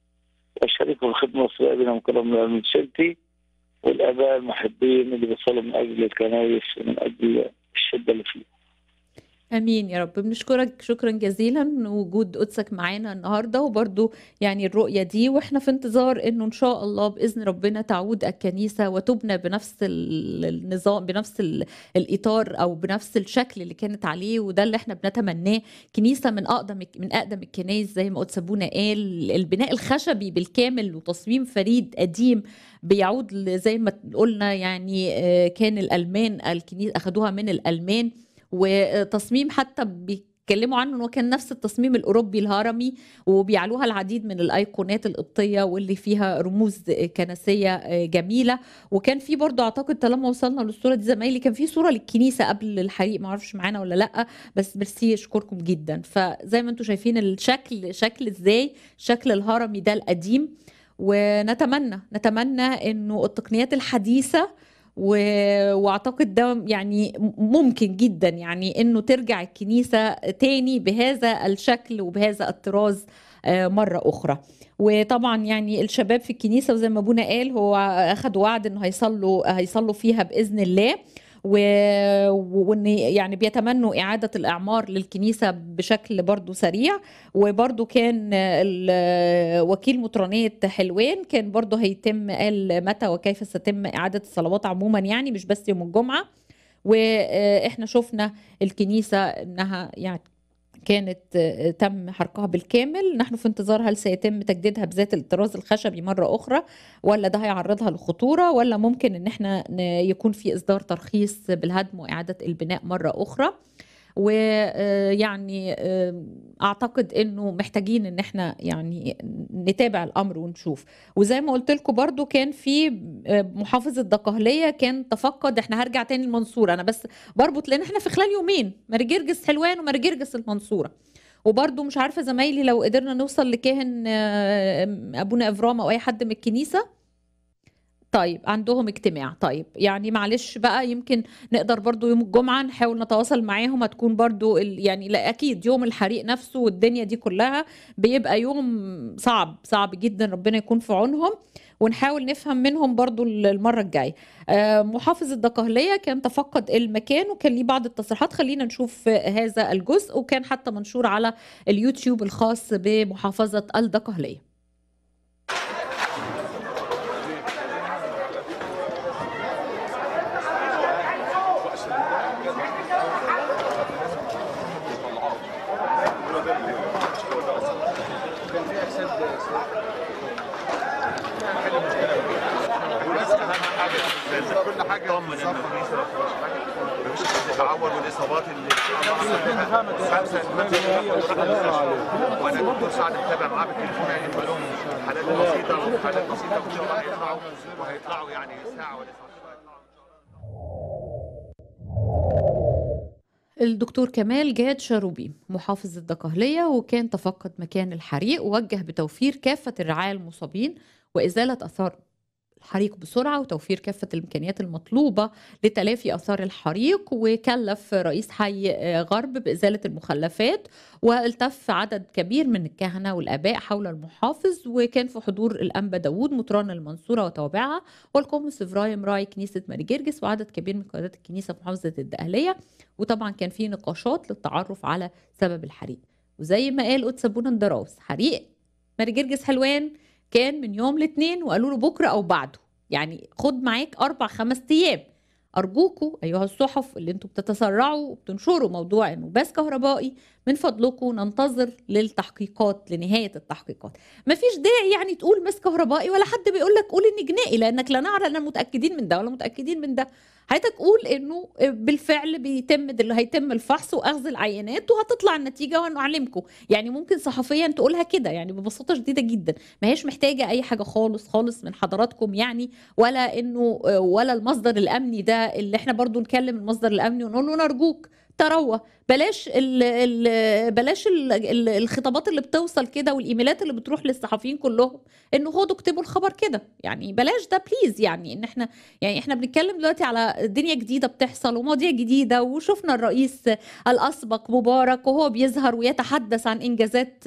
في الخدمه الصلاه بنا مكرم من سلتي والاباء المحبين اللي بيصلوا من اجل الكنائس ومن اجل الشده اللي فيها. امين يا رب بنشكرك شكرا جزيلا وجود قدسك معانا النهارده وبرده يعني الرؤيه دي واحنا في انتظار انه ان شاء الله باذن ربنا تعود الكنيسه وتبنى بنفس النظام بنفس الاطار او بنفس الشكل اللي كانت عليه وده اللي احنا بنتمناه كنيسه من اقدم من اقدم الكنائس زي ما قدس ابونا قال البناء الخشبي بالكامل وتصميم فريد قديم بيعود زي ما قلنا يعني آه، كان الالمان الكنيسه اخذوها من الالمان وتصميم حتى بيتكلموا عنه انه كان نفس التصميم الاوروبي الهرمي وبيعلوها العديد من الايقونات القبطيه واللي فيها رموز كنسيه آه، جميله وكان في برضو اعتقد طالما وصلنا للصوره دي زمايلي كان في صوره للكنيسه قبل الحريق معرفش معانا ولا لا بس ميرسي اشكركم جدا فزي ما انتم شايفين الشكل شكل ازاي شكل الهرمي ده القديم ونتمنى نتمنى انه التقنيات الحديثه واعتقد ده يعني ممكن جدا يعني انه ترجع الكنيسه تاني بهذا الشكل وبهذا الطراز آه، مرة أخرى وطبعا يعني الشباب في الكنيسة وزي ما أبونا قال هو اخذ وعد أنه هيصلوا, هيصلوا فيها بإذن الله و... وان يعني بيتمنوا اعاده الاعمار للكنيسه بشكل برضو سريع وبرضو كان وكيل مطرانيه حلوان كان برضو هيتم قال متى وكيف ستتم اعاده الصلوات عموما يعني مش بس يوم الجمعه واحنا شفنا الكنيسه انها يعني كانت آه، تم حرقها بالكامل نحن في انتظار هل سيتم تجديدها بذات الطراز الخشبي مرة أخرى ولا ده هيعرضها لخطورة ولا ممكن أن احنا يكون في إصدار ترخيص بالهدم وإعادة البناء مرة أخرى ويعني اعتقد انه محتاجين ان احنا يعني نتابع الامر ونشوف وزي ما قلت لكم برضو كان في آه، محافظه الدقهليه كان تفقد احنا هرجع تاني المنصوره انا بس بربط لان احنا في خلال يومين مرجرجس حلوان ومرجرجس المنصوره وبرضو مش عارفه زمايلي لو قدرنا نوصل لكاهن آه، ابونا افرام او اي حد من الكنيسه طيب عندهم اجتماع طيب يعني معلش بقى يمكن نقدر برضو يوم الجمعة نحاول نتواصل معاهم هتكون برضو ال... يعني لا أكيد يوم الحريق نفسه والدنيا دي كلها بيبقى يوم صعب صعب جدا ربنا يكون في عونهم ونحاول نفهم منهم برضو المرة الجاية آه، محافظ الدقهلية كان تفقد المكان وكان ليه بعض التصريحات خلينا نشوف هذا الجزء وكان حتى منشور على اليوتيوب الخاص بمحافظة الدقهلية التعور والاصابات اللي خمسه وانا دكتور سعد متابع معاه بالتليفون هيبقى لهم حالات بسيطه حالات بسيطه وان شاء الله هيطلعوا وهيطلعوا يعني ساعه ولا الدكتور كمال جاد شاروبي محافظ الدقهلية وكان تفقد مكان الحريق ووجه بتوفير كافة الرعاية المصابين وإزالة أثار الحريق بسرعه وتوفير كافه الامكانيات المطلوبه لتلافي اثار الحريق وكلف رئيس حي آه، غرب بازاله المخلفات والتف عدد كبير من الكهنه والاباء حول المحافظ وكان في حضور الانبا داوود مطران المنصوره وتوابعها والقومس فرايم راعي كنيسه ماري جرجس وعدد كبير من قيادات الكنيسه في محافظه الدقهليه وطبعا كان في نقاشات للتعرف على سبب الحريق وزي ما قال قدس ابونا الدراوس حريق ماري جرجس حلوان كان من يوم الاثنين وقالوا له بكره او بعده يعني خد معاك اربع خمس ايام أرجوكوا أيها الصحف اللي أنتم بتتسرعوا وبتنشروا موضوع إنه باس كهربائي من فضلكم ننتظر للتحقيقات لنهاية التحقيقات مفيش داعي يعني تقول ماس كهربائي ولا حد بيقول لك قول إن جنائي لأنك لا نعرف ان متأكدين من ده ولا متأكدين من ده حضرتك قول انه بالفعل بيتم اللي هيتم الفحص واخذ العينات وهتطلع النتيجه وهنعلمكم يعني ممكن صحفيا تقولها كده يعني ببساطه شديده جدا ما هيش محتاجه اي حاجه خالص خالص من حضراتكم يعني ولا انه ولا المصدر الامني ده اللي احنا برضو نكلم المصدر الامني ونقول له نرجوك تروى بلاش الـ الـ بلاش الـ الـ الخطابات اللي بتوصل كده والايميلات اللي بتروح للصحفيين كلهم انه خدوا اكتبوا الخبر كده يعني بلاش ده بليز يعني ان احنا يعني احنا بنتكلم دلوقتي على دنيا جديده بتحصل ومواضيع جديده وشفنا الرئيس الاسبق مبارك وهو بيظهر ويتحدث عن انجازات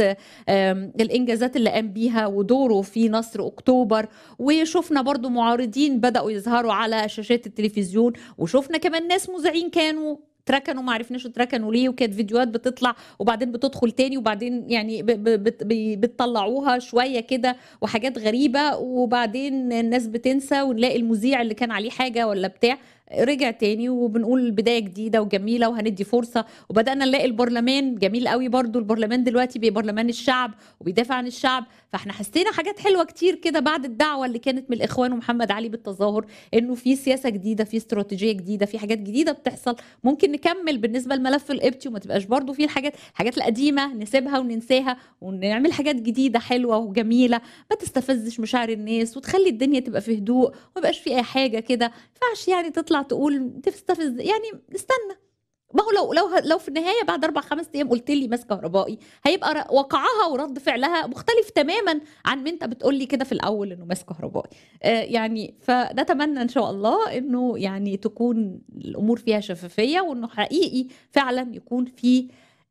الانجازات اللي قام بيها ودوره في نصر اكتوبر وشفنا برضو معارضين بداوا يظهروا على شاشات التلفزيون وشفنا كمان ناس مذيعين كانوا اتركنوا ما عرفناش اتركنوا ليه وكانت فيديوهات بتطلع وبعدين بتدخل تاني وبعدين يعني بتطلعوها شويه كده وحاجات غريبه وبعدين الناس بتنسى ونلاقي المذيع اللي كان عليه حاجه ولا بتاع رجع تاني وبنقول بدايه جديده وجميله وهندي فرصه وبدانا نلاقي البرلمان جميل قوي برضو البرلمان دلوقتي ببرلمان برلمان الشعب وبيدافع عن الشعب فاحنا حسينا حاجات حلوه كتير كده بعد الدعوه اللي كانت من الاخوان ومحمد علي بالتظاهر انه في سياسه جديده في استراتيجيه جديده في حاجات جديده بتحصل ممكن نكمل بالنسبه لملف الإبتي وما تبقاش برضو في الحاجات الحاجات القديمه نسيبها وننساها ونعمل حاجات جديده حلوه وجميله ما تستفزش مشاعر الناس وتخلي الدنيا تبقى في هدوء وما يبقاش في اي حاجه كده ما يعني تطلع تقول تستفز يعني استنى ما هو لو لو لو في النهايه بعد اربع خمس ايام قلت لي ماس كهربائي هيبقى وقعها ورد فعلها مختلف تماما عن ما انت بتقول لي كده في الاول انه ماس كهربائي آه يعني فنتمنى ان شاء الله انه يعني تكون الامور فيها شفافيه وانه حقيقي فعلا يكون في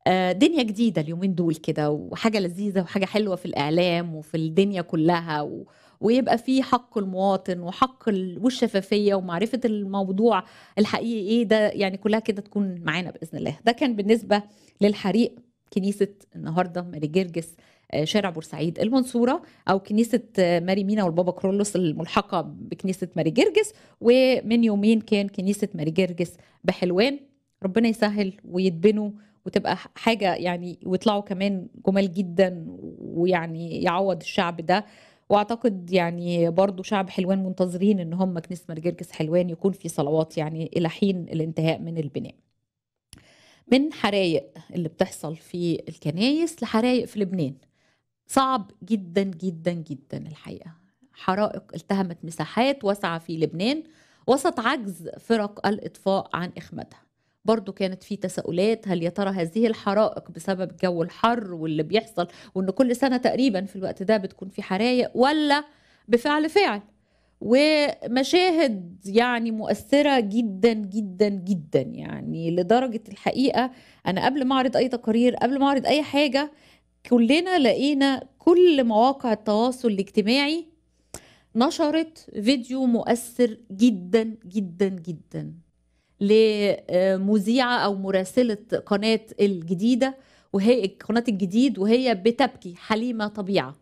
آه دنيا جديده اليومين دول كده وحاجه لذيذه وحاجه حلوه في الاعلام وفي الدنيا كلها و ويبقى في حق المواطن وحق والشفافيه ومعرفه الموضوع الحقيقي ايه ده يعني كلها كده تكون معانا باذن الله ده كان بالنسبه للحريق كنيسه النهارده ماري جرجس آه، شارع بورسعيد المنصورة أو كنيسة آه، ماري مينا والبابا كرولوس الملحقة بكنيسة ماري جرجس ومن يومين كان كنيسة ماري جرجس بحلوان ربنا يسهل ويتبنوا وتبقى حاجة يعني ويطلعوا كمان جمال جدا ويعني يعوض الشعب ده واعتقد يعني برضو شعب حلوان منتظرين ان هم كنيسه مرجرجس حلوان يكون في صلوات يعني الى حين الانتهاء من البناء من حرايق اللي بتحصل في الكنايس لحرايق في لبنان صعب جدا جدا جدا الحقيقه حرائق التهمت مساحات واسعه في لبنان وسط عجز فرق الاطفاء عن اخمادها برضو كانت في تساؤلات هل يا ترى هذه الحرائق بسبب الجو الحر واللي بيحصل وان كل سنه تقريبا في الوقت ده بتكون في حرايق ولا بفعل فعل ومشاهد يعني مؤثرة جدا جدا جدا يعني لدرجة الحقيقة أنا قبل ما أعرض أي تقارير قبل ما أعرض أي حاجة كلنا لقينا كل مواقع التواصل الاجتماعي نشرت فيديو مؤثر جدا جدا جدا لمذيعه او مراسله قناه الجديده وهي قناه الجديد وهي بتبكي حليمه طبيعه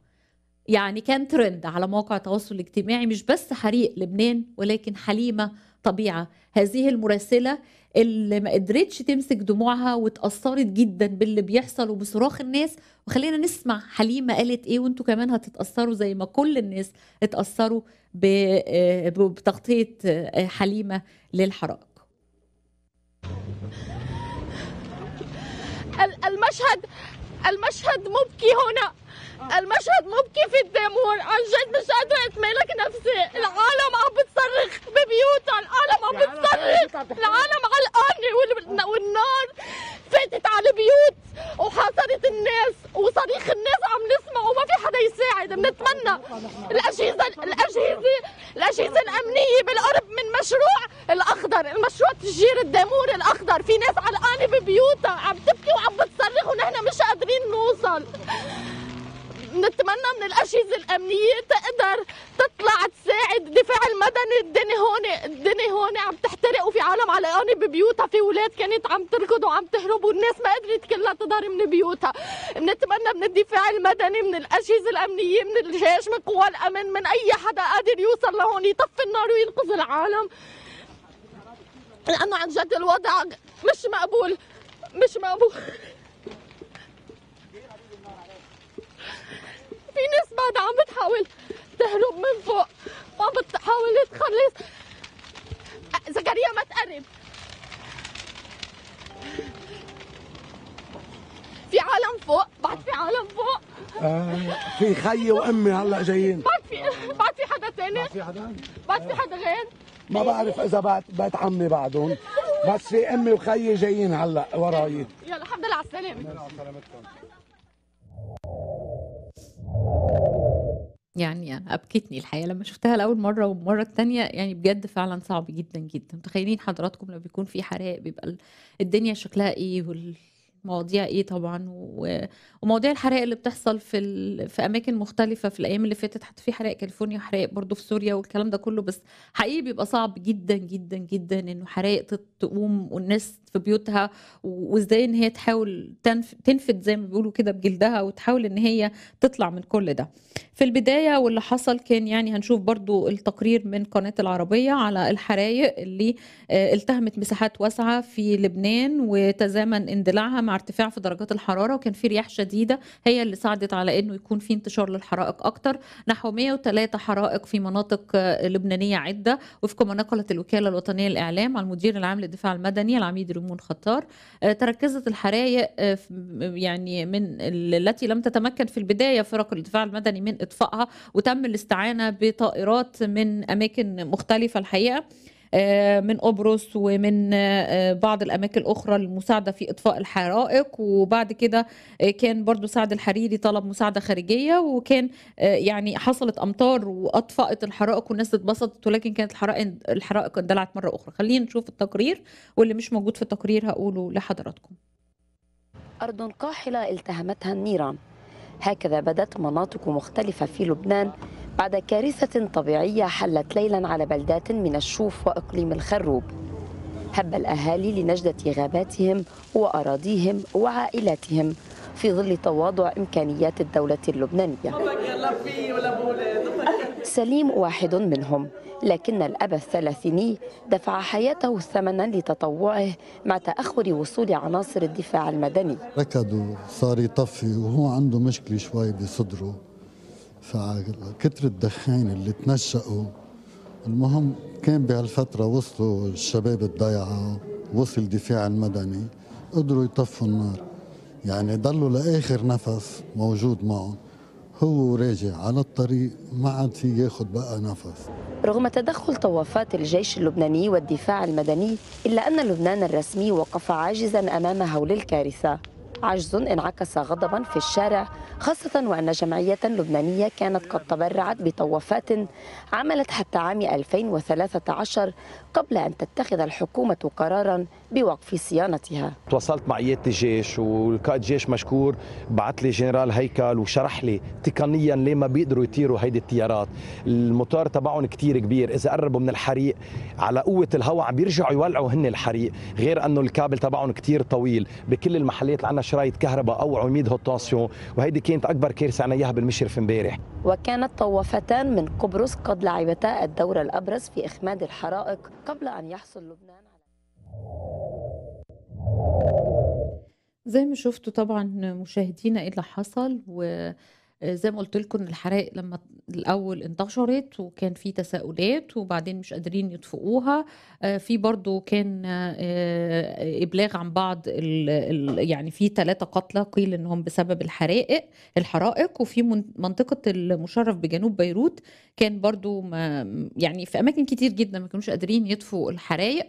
يعني كان ترند على مواقع التواصل الاجتماعي مش بس حريق لبنان ولكن حليمه طبيعه هذه المراسله اللي ما قدرتش تمسك دموعها واتأثرت جدا باللي بيحصل وبصراخ الناس وخلينا نسمع حليمة قالت ايه وانتوا كمان هتتأثروا زي ما كل الناس اتأثروا آه، بتغطية آه، حليمة للحرائق المشهد المشهد مبكي هنا المشهد مبكي في الدمور عن جد مش قادرة أتمالك نفسي العالم عم بتصرخ ببيوتها العالم عم بتصرخ العالم علقانة والنار فاتت على البيوت وحاصرت الناس وصريخ الناس عم نسمعه وما في حدا يساعد بنتمنى الأجهزة الأجهزة الأجهزة الأمنية بالقرب من مشروع الأخضر المشروع تشجير الدامور الأخضر في ناس علقانة ببيوتها عم تبكي وعم بتصرخ ونحن مش قادرين نوصل نتمنى من الاجهزه الامنيه تقدر تطلع تساعد الدفاع المدني الدنيا هون الدنيا هون عم تحترق وفي عالم على قاني ببيوتها في اولاد كانت عم تركض وعم تهرب والناس ما قدرت كلها تضهر من بيوتها بنتمنى من الدفاع المدني من الاجهزه الامنيه من الجيش من قوى الامن من اي حدا قادر يوصل لهون يطفي النار وينقذ العالم لانه عن جد الوضع مش مقبول مش مقبول في ناس بعد عم بتحاول تهرب من فوق عم بتحاول تخلص زكريا ما تقرب في عالم فوق بعد في عالم فوق آه في خيي وامي هلا جايين بعد في بعد في حدا ثاني بعد في حدا بعد في حدا غير ما بعرف اذا بعد بيت عمي بعدهم بس في امي وخيي جايين هلا وراي يلا الحمد لله على السلامه الحمد على سلامتكم يعني أنا يعني أبكتني الحقيقة لمّا شُفتها لأول مرّة والمرّة التانية يعني بجد فعلًا صعب جدًا، جدًا. متخيّلين حضراتكم لمّا بيكون في حرائق بيبقى الدنيا شكلها إيه والمواضيع إيه طبعًا ومواضيع الحرائق اللي بتحصل في ال... في اماكن مختلفه في الايام اللي فاتت حتى في حرائق كاليفورنيا وحرائق برضه في سوريا والكلام ده كله بس حقيقي بيبقى صعب جدا جدا جدا انه حرائق تقوم والناس في بيوتها وازاي ان هي تحاول تنف... تنفد زي ما بيقولوا كده بجلدها وتحاول ان هي تطلع من كل ده في البدايه واللي حصل كان يعني هنشوف برضو التقرير من قناه العربيه على الحرائق اللي آه، التهمت مساحات واسعه في لبنان وتزامن اندلاعها مع ارتفاع في درجات الحراره وكان في رياح شديد شديده هي اللي ساعدت على انه يكون في انتشار للحرائق اكتر نحو 103 حرائق في مناطق آه، لبنانيه عده وفق ما نقلت الوكاله الوطنيه للاعلام على المدير العام للدفاع المدني العميد ريمون خطار آه، تركزت الحرائق آه، يعني من التي لم تتمكن في البدايه فرق الدفاع المدني من اطفائها وتم الاستعانه بطائرات من اماكن مختلفه الحقيقه آه، من قبرص ومن آه، بعض الأماكن الأخرى للمساعدة في إطفاء الحرائق وبعد كده آه، كان برضو سعد الحريري طلب مساعدة خارجية وكان يعني حصلت أمطار وأطفأت الحرائق والناس اتبسطت ولكن كانت الحرائق الحرائق اندلعت مرة أخرى خلينا نشوف التقرير واللي مش موجود في التقرير هقوله لحضراتكم أرض قاحلة التهمتها النيران هكذا بدت مناطق مختلفة في لبنان بعد كارثة طبيعية حلت ليلا على بلدات من الشوف وإقليم الخروب هب الأهالي لنجدة غاباتهم وأراضيهم وعائلاتهم في ظل تواضع إمكانيات الدولة اللبنانية سليم واحد منهم لكن الأب الثلاثيني دفع حياته ثمنا لتطوعه مع تأخر وصول عناصر الدفاع المدني ركض وصار يطفي وهو عنده مشكلة شوي بصدره فكتر الدخان اللي تنشأوا المهم كان بهالفترة وصلوا الشباب الضيعة وصل الدفاع المدني قدروا يطفوا النار يعني ضلوا لآخر نفس موجود معهم هو راجع على الطريق ما عاد في ياخد بقى نفس رغم تدخل طوافات الجيش اللبناني والدفاع المدني إلا أن لبنان الرسمي وقف عاجزا أمام هول الكارثة عجز انعكس غضبا في الشارع خاصة وأن جمعية لبنانية كانت قد تبرعت بطوافات عملت حتى عام 2013 قبل أن تتخذ الحكومة قرارا بوقف صيانتها تواصلت مع إيادة الجيش والقائد جيش مشكور بعت لي جنرال هيكل وشرح لي تقنيا ليه ما بيقدروا يطيروا هيدي التيارات المطار تبعهم كتير كبير إذا قربوا من الحريق على قوة الهواء عم بيرجعوا يولعوا هن الحريق غير أنه الكابل تبعهم كتير طويل بكل المحلات اللي عندنا شرايط كهرباء أو عميد هوتاسيون وهيدي كانت أكبر كارثة عنا إياها بالمشرف امبارح وكانت طوفتان من قبرص قد لعبتا الدور الأبرز في إخماد الحرائق قبل أن يحصل لبنان على زي ما شفتوا طبعا مشاهدينا ايه اللي حصل وزي ما قلت لكم الحرائق لما الاول انتشرت وكان في تساؤلات وبعدين مش قادرين يطفئوها آه، في برضو كان آه، آه، ابلاغ عن بعض الـ الـ يعني في ثلاثه قتلى قيل انهم بسبب الحرائق الحرائق وفي منطقه المشرف بجنوب بيروت كان برضو ما يعني في اماكن كتير جدا ما كانوش قادرين يطفوا الحرائق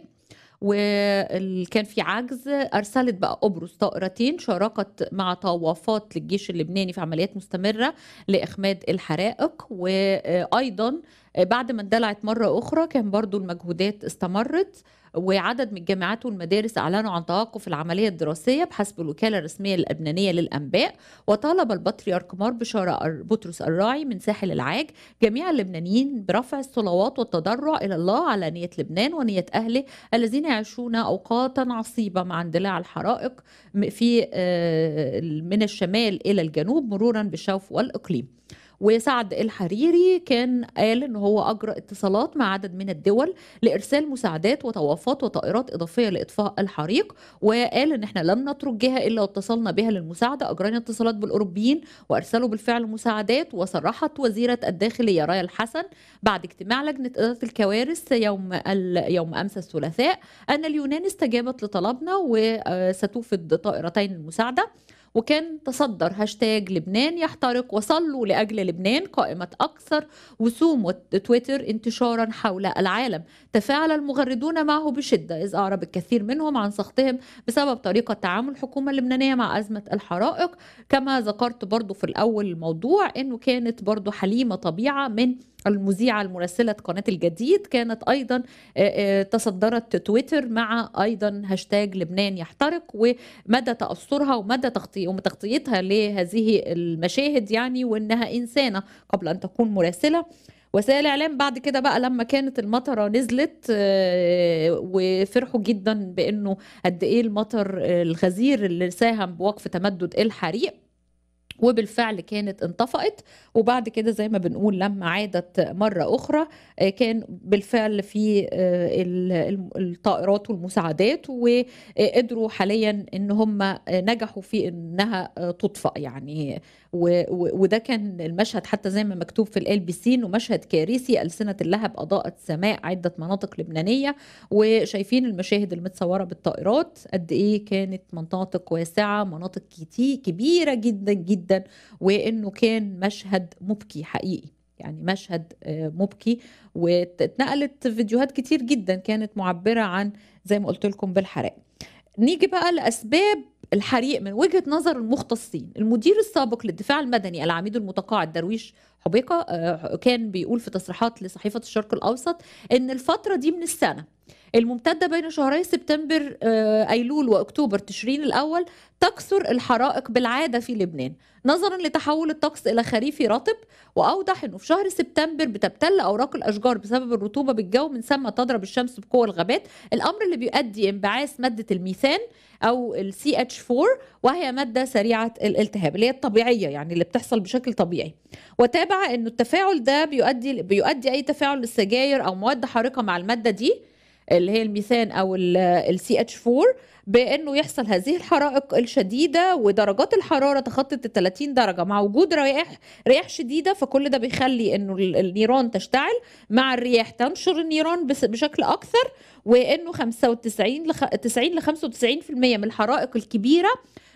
وكان في عجز ارسلت بقى قبرص طائرتين شاركت مع طوافات للجيش اللبناني في عمليات مستمره لاخماد الحرائق وايضا بعد ما اندلعت مره اخرى كان برضو المجهودات استمرت وعدد من الجامعات والمدارس أعلنوا عن توقف العملية الدراسية بحسب الوكالة الرسمية اللبنانية للأنباء وطالب البطريرك مار بشارة بطرس الراعي من ساحل العاج جميع اللبنانيين برفع الصلوات والتضرع إلى الله على نية لبنان ونية أهله الذين يعيشون أوقاتا عصيبة مع اندلاع الحرائق في آه، من الشمال إلى الجنوب مرورا بالشوف والإقليم وسعد الحريري كان قال ان هو اجرى اتصالات مع عدد من الدول لارسال مساعدات وطوافات وطائرات اضافيه لاطفاء الحريق وقال ان احنا لم نترك جهه الا واتصلنا بها للمساعده اجرينا اتصالات بالاوروبيين وارسلوا بالفعل مساعدات وصرحت وزيره الداخليه رايا الحسن بعد اجتماع لجنه اداره الكوارث يوم يوم امس الثلاثاء ان اليونان استجابت لطلبنا وستوفد طائرتين المساعده وكان تصدر هاشتاج لبنان يحترق وصلوا لأجل لبنان قائمة أكثر وسوم تويتر انتشارا حول العالم تفاعل المغردون معه بشدة إذ أعرب الكثير منهم عن سخطهم بسبب طريقة تعامل الحكومة اللبنانية مع أزمة الحرائق كما ذكرت برضو في الأول الموضوع أنه كانت برضو حليمة طبيعة من المذيعة المراسلة قناة الجديد كانت أيضا تصدرت تويتر مع أيضا هاشتاج لبنان يحترق ومدى تأثرها ومدى تغطيتها لهذه المشاهد يعني وإنها إنسانة قبل أن تكون مراسلة وسائل الاعلام بعد كده بقى لما كانت المطره نزلت وفرحوا جدا بانه قد ايه المطر الغزير اللي ساهم بوقف تمدد الحريق وبالفعل كانت انطفأت وبعد كده زي ما بنقول لما عادت مرة أخرى آه، كان بالفعل في آه، الطائرات والمساعدات وقدروا آه، حاليا ان هم نجحوا في انها تطفأ يعني وده كان المشهد حتى زي ما مكتوب في الال بي سي انه مشهد كارثي السنه اللهب اضاءت سماء عده مناطق لبنانيه وشايفين المشاهد المتصوره بالطائرات قد ايه كانت مناطق واسعه مناطق كتير كبيره جدا جدا وانه كان مشهد مبكي حقيقي يعني مشهد آه، مبكي واتنقلت فيديوهات كتير جدا كانت معبرة عن زي ما قلت لكم بالحرائق نيجي بقى لأسباب الحريق من وجهه نظر المختصين المدير السابق للدفاع المدني العميد المتقاعد درويش حبيقه آه، كان بيقول في تصريحات لصحيفه الشرق الاوسط ان الفتره دي من السنه الممتده بين شهري سبتمبر آه، ايلول واكتوبر تشرين الاول تكثر الحرائق بالعاده في لبنان نظرا لتحول الطقس الى خريفي رطب واوضح انه في شهر سبتمبر بتبتل اوراق الاشجار بسبب الرطوبه بالجو من ثم تضرب الشمس بقوه الغابات الامر اللي بيؤدي انبعاث ماده الميثان او السي اتش 4 وهي ماده سريعه الالتهاب اللي هي الطبيعيه يعني اللي بتحصل بشكل طبيعي وتابع المتابعه انه التفاعل ده بيؤدي بيؤدي اي تفاعل للسجاير او مواد حارقه مع الماده دي اللي هي الميثان او السي اتش 4 بانه يحصل هذه الحرائق الشديده ودرجات الحراره تخطت ال 30 درجه مع وجود رياح رياح شديده فكل ده بيخلي انه النيران تشتعل مع الرياح تنشر النيران بشكل اكثر وانه 95 ل 90 ل 95% من الحرائق الكبيره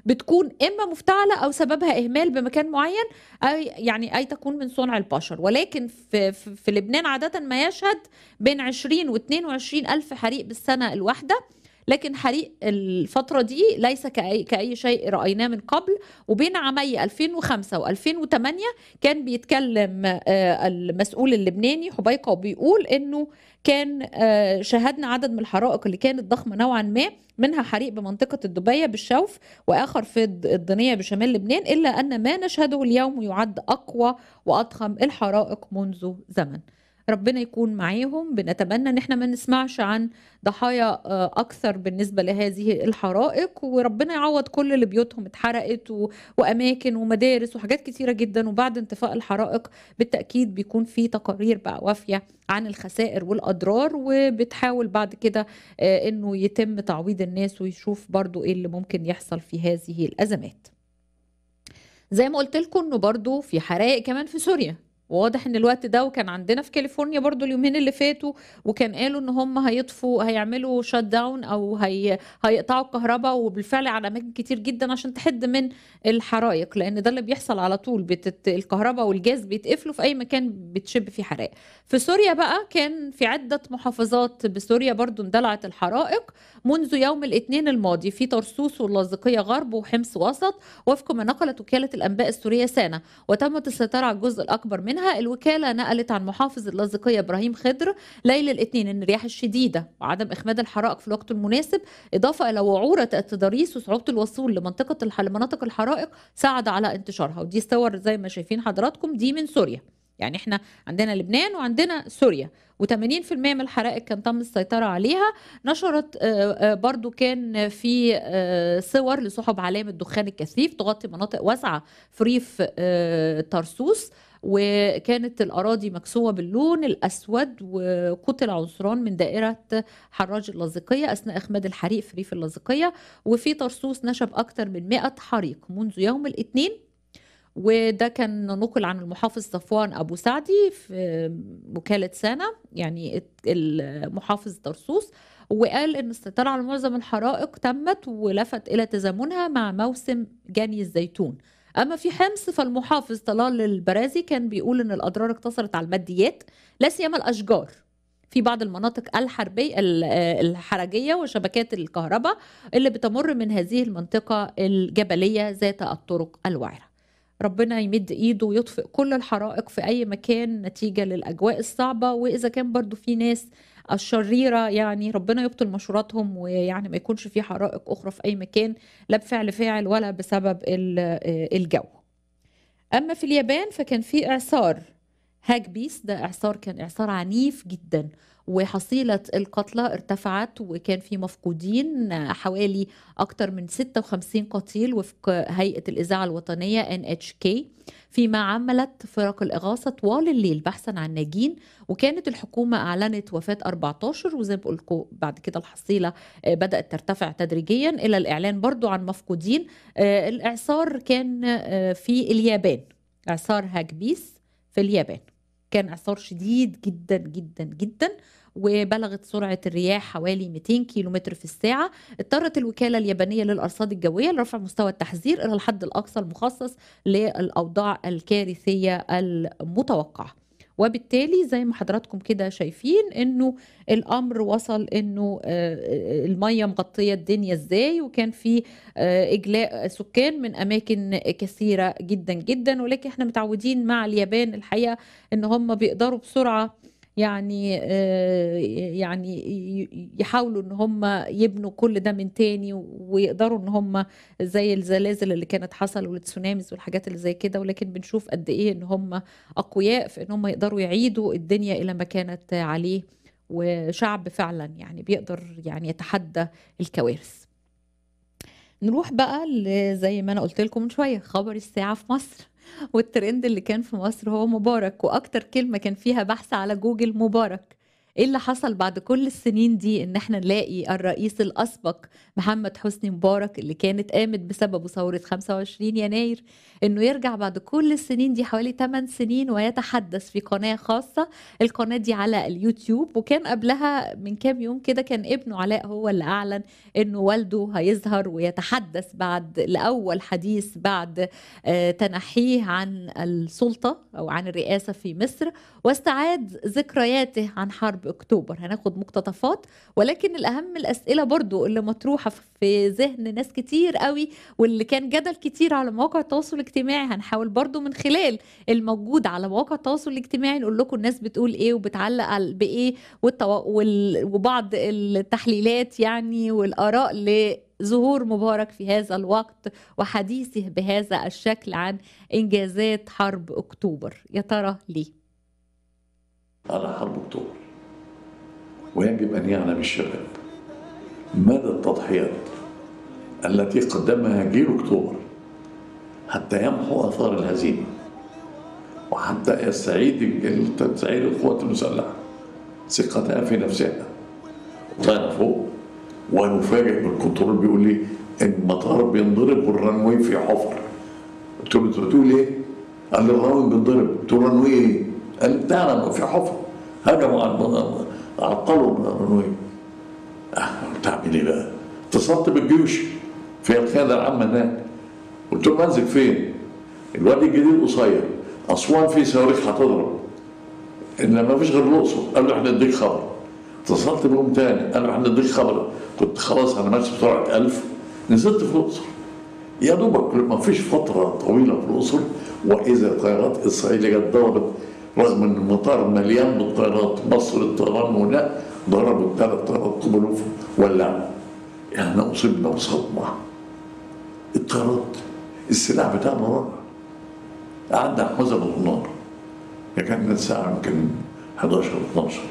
بتكون إما مفتعلة أو سببها إهمال بمكان معين أي يعني أي تكون من صنع البشر ولكن في, في, في لبنان عادة ما يشهد بين 20 و 22 ألف حريق بالسنة الواحدة لكن حريق الفترة دي ليس كأي, كأي شيء رأيناه من قبل وبين عامي 2005 و2008 كان بيتكلم آه، المسؤول اللبناني حبيقة وبيقول أنه كان آه، شاهدنا عدد من الحرائق اللي كانت ضخمه نوعا ما منها حريق بمنطقه الدبيه بالشوف واخر في الدنيا بشمال لبنان الا ان ما نشهده اليوم يعد اقوى واضخم الحرائق منذ زمن ربنا يكون معاهم بنتمنى ان احنا ما نسمعش عن ضحايا آه، اكثر بالنسبه لهذه الحرائق وربنا يعوض كل اللي بيوتهم اتحرقت و... واماكن ومدارس وحاجات كثيره جدا وبعد انطفاء الحرائق بالتاكيد بيكون في تقارير بقى وافيه عن الخسائر والاضرار وبتحاول بعد كده آه، انه يتم تعويض الناس ويشوف برضو ايه اللي ممكن يحصل في هذه الازمات زي ما قلت لكم انه برضو في حرائق كمان في سوريا وواضح ان الوقت ده وكان عندنا في كاليفورنيا برضو اليومين اللي فاتوا وكان قالوا ان هم هيطفوا هيعملوا شات داون او هي هيقطعوا الكهرباء وبالفعل على اماكن كتير جدا عشان تحد من الحرائق لان ده اللي بيحصل على طول بتت... الكهرباء والجاز بيتقفلوا في اي مكان بتشب فيه حرائق في سوريا بقى كان في عده محافظات بسوريا برضو اندلعت الحرائق منذ يوم الاثنين الماضي في طرسوس واللاذقيه غرب وحمص وسط وفق ما نقلت وكاله الانباء السوريه سانا وتمت السيطره على الجزء الاكبر من منها الوكالة نقلت عن محافظ اللاذقية إبراهيم خضر ليلة الاثنين أن الرياح الشديدة وعدم إخماد الحرائق في الوقت المناسب إضافة إلى وعورة التضاريس وصعوبة الوصول لمنطقة لمناطق الحرائق ساعد على انتشارها ودي صور زي ما شايفين حضراتكم دي من سوريا يعني احنا عندنا لبنان وعندنا سوريا و80% من الحرائق كان تم السيطرة عليها نشرت آه، آه، برضو كان في آه، صور لسحب علامة دخان الكثيف تغطي مناطق واسعة في ريف طرسوس وكانت الأراضي مكسوة باللون الأسود وقتل عنصران من دائرة حراج اللاذقية أثناء إخماد الحريق في ريف اللاذقية وفي طرسوس نشب أكثر من 100 حريق منذ يوم الاثنين وده كان نقل عن المحافظ صفوان ابو سعدي في وكاله سانا يعني المحافظ طرسوس وقال ان السيطره على معظم الحرائق تمت ولفت الى تزامنها مع موسم جني الزيتون اما في حمص فالمحافظ طلال البرازي كان بيقول ان الاضرار اقتصرت على الماديات لا سيما الاشجار في بعض المناطق الحربية الحرجية وشبكات الكهرباء اللي بتمر من هذه المنطقة الجبلية ذات الطرق الوعرة ربنا يمد ايده ويطفئ كل الحرائق في اي مكان نتيجه للاجواء الصعبه واذا كان برضو في ناس الشريره يعني ربنا يبطل مشوراتهم ويعني ما يكونش في حرائق اخرى في اي مكان لا بفعل فاعل ولا بسبب آه، الجو اما في اليابان فكان في اعصار هاجبيس ده اعصار كان اعصار عنيف جدا وحصيلة القتلى ارتفعت وكان في مفقودين حوالي أكثر من 56 قتيل وفق هيئة الإذاعة الوطنية NHK فيما عملت فرق الإغاثة طوال الليل بحثا عن ناجين وكانت الحكومة أعلنت وفاة 14 وزي ما بقول بعد كده الحصيلة آه، بدأت ترتفع تدريجيا إلى الإعلان برضو عن مفقودين آه، الإعصار كان آه، في اليابان إعصار هاجبيس في اليابان كان اعصار شديد جدا جدا جدا وبلغت سرعة الرياح حوالي 200 كيلومتر في الساعة اضطرت الوكالة اليابانية للأرصاد الجوية لرفع مستوى التحذير إلى الحد الأقصى المخصص للأوضاع الكارثية المتوقعة وبالتالي زي ما حضراتكم كده شايفين انه الامر وصل انه آه، آه، الميه مغطيه الدنيا ازاي وكان في آه، اجلاء سكان من اماكن كثيره جدا جدا ولكن احنا متعودين مع اليابان الحقيقه ان هم بيقدروا بسرعه يعني آه، يعني يحاولوا ان هم يبنوا كل ده من تاني ويقدروا ان هم زي الزلازل اللي كانت حصل والتسوناميز والحاجات اللي زي كده ولكن بنشوف قد ايه ان هم اقوياء في ان هم يقدروا يعيدوا الدنيا الى ما كانت عليه وشعب فعلا يعني بيقدر يعني يتحدى الكوارث نروح بقى زي ما انا قلت لكم من شويه خبر الساعه في مصر والترند اللي كان في مصر هو مبارك واكتر كلمه كان فيها بحث على جوجل مبارك ايه اللي حصل بعد كل السنين دي ان احنا نلاقي الرئيس الاسبق محمد حسني مبارك اللي كانت قامت بسببه ثوره 25 يناير انه يرجع بعد كل السنين دي حوالي 8 سنين ويتحدث في قناه خاصه القناه دي على اليوتيوب وكان قبلها من كام يوم كده كان ابنه علاء هو اللي اعلن انه والده هيظهر ويتحدث بعد لاول حديث بعد آه، تنحيه عن السلطه او عن الرئاسه في مصر واستعاد ذكرياته عن حرب اكتوبر هناخد مقتطفات ولكن الاهم الاسئله برضو اللي مطروحه في ذهن ناس كتير قوي واللي كان جدل كتير على مواقع التواصل الاجتماعي هنحاول برضو من خلال الموجود على مواقع التواصل الاجتماعي نقول لكم الناس بتقول ايه وبتعلق بايه والتو... وال... وبعض التحليلات يعني والاراء ل ظهور مبارك في هذا الوقت وحديثه بهذا الشكل عن انجازات حرب اكتوبر يا ترى ليه؟ على حرب اكتوبر ويجب أن يعلم الشباب مدى التضحيات التي قدمها جيل أكتوبر حتى يمحو آثار الهزيمة وحتى يستعيد تستعيد القوات المسلحة ثقتها في نفسها طلعنا فوق ونفاجئ بالكنترول بيقول لي المطار بينضرب والرنوي في حفر قلت له انت بتقول ايه؟ قال لي الرنوي بينضرب قلت له الرنوي ايه؟ قال لي بتاعنا في حفر هجموا على عطلوا اه بتعمل ايه بقى؟ اتصلت بالجيوش في القياده العامه هناك قلت لهم انزل فين؟ الوادي الجديد قصير اسوان فيه صواريخ هتضرب ان ما فيش غير الاقصر قالوا احنا نديك خبر اتصلت بهم تاني قالوا احنا نديك خبر كنت خلاص انا ماشي بسرعه 1000 نزلت في الاقصر يا دوبك ما فيش فتره طويله في الاقصر واذا طيارات اسرائيل جت ضربت رغم ان المطار مليان بالطيارات مصر الطيران هنا ضربوا الثلاث طيارات قبلوا يعني ولعوا احنا اصيبنا بصدمه الطيارات السلاح بتاعنا مرار قعدنا حزن النار كان الساعه يمكن 11 12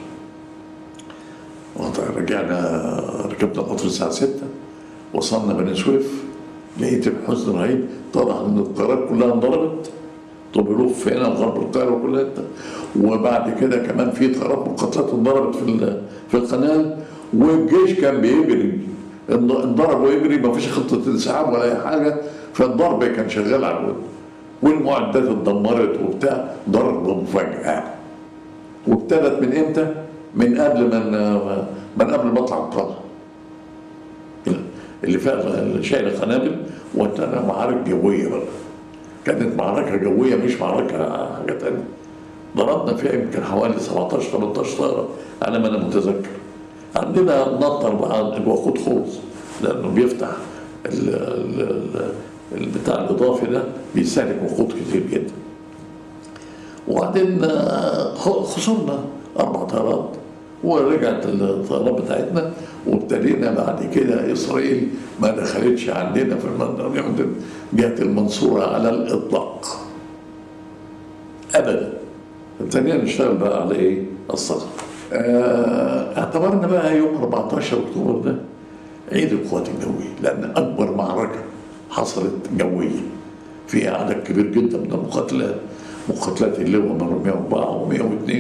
رجعنا ركبنا القطر الساعه 6 وصلنا بني سويف لقيت الحزن رهيب طبعا الطيارات كلها انضربت طوبيلوف هنا غرب القاهره وكل حته وبعد كده كمان في ترقب قطات اتضربت في في القناه والجيش كان بيجري انضرب ويجري ما فيش خطه انسحاب ولا اي حاجه فالضرب كان شغال على الود والمعدات اتدمرت وبتاع ضرب مفاجاه وابتدت من امتى؟ من قبل ما من قبل ما اطلع القاهره اللي فات شايل القنابل وابتدى معارك جويه بقى كانت معركة جوية مش معركة حاجة تانية ضربنا فيها يمكن حوالي 17 18 طائرة على ما أنا متذكر عندنا نطر بقى الوقود خلص لأنه بيفتح الـ الـ البتاع الإضافي ده بيستهلك وقود كتير جدا وبعدين آه، خسرنا أربع طائرات ورجعت الطيارات بتاعتنا وابتدينا بعد كده اسرائيل ما دخلتش عندنا في المنطقه جت المنصوره على الاطلاق ابدا ابتدينا نشتغل بقى على ايه؟ الصدر. آه اعتبرنا بقى يوم 14 اكتوبر ده عيد القوات الجويه لان اكبر معركه حصلت جويه فيها عدد كبير جدا من المقاتلات مقاتلات اللواء من 104 و102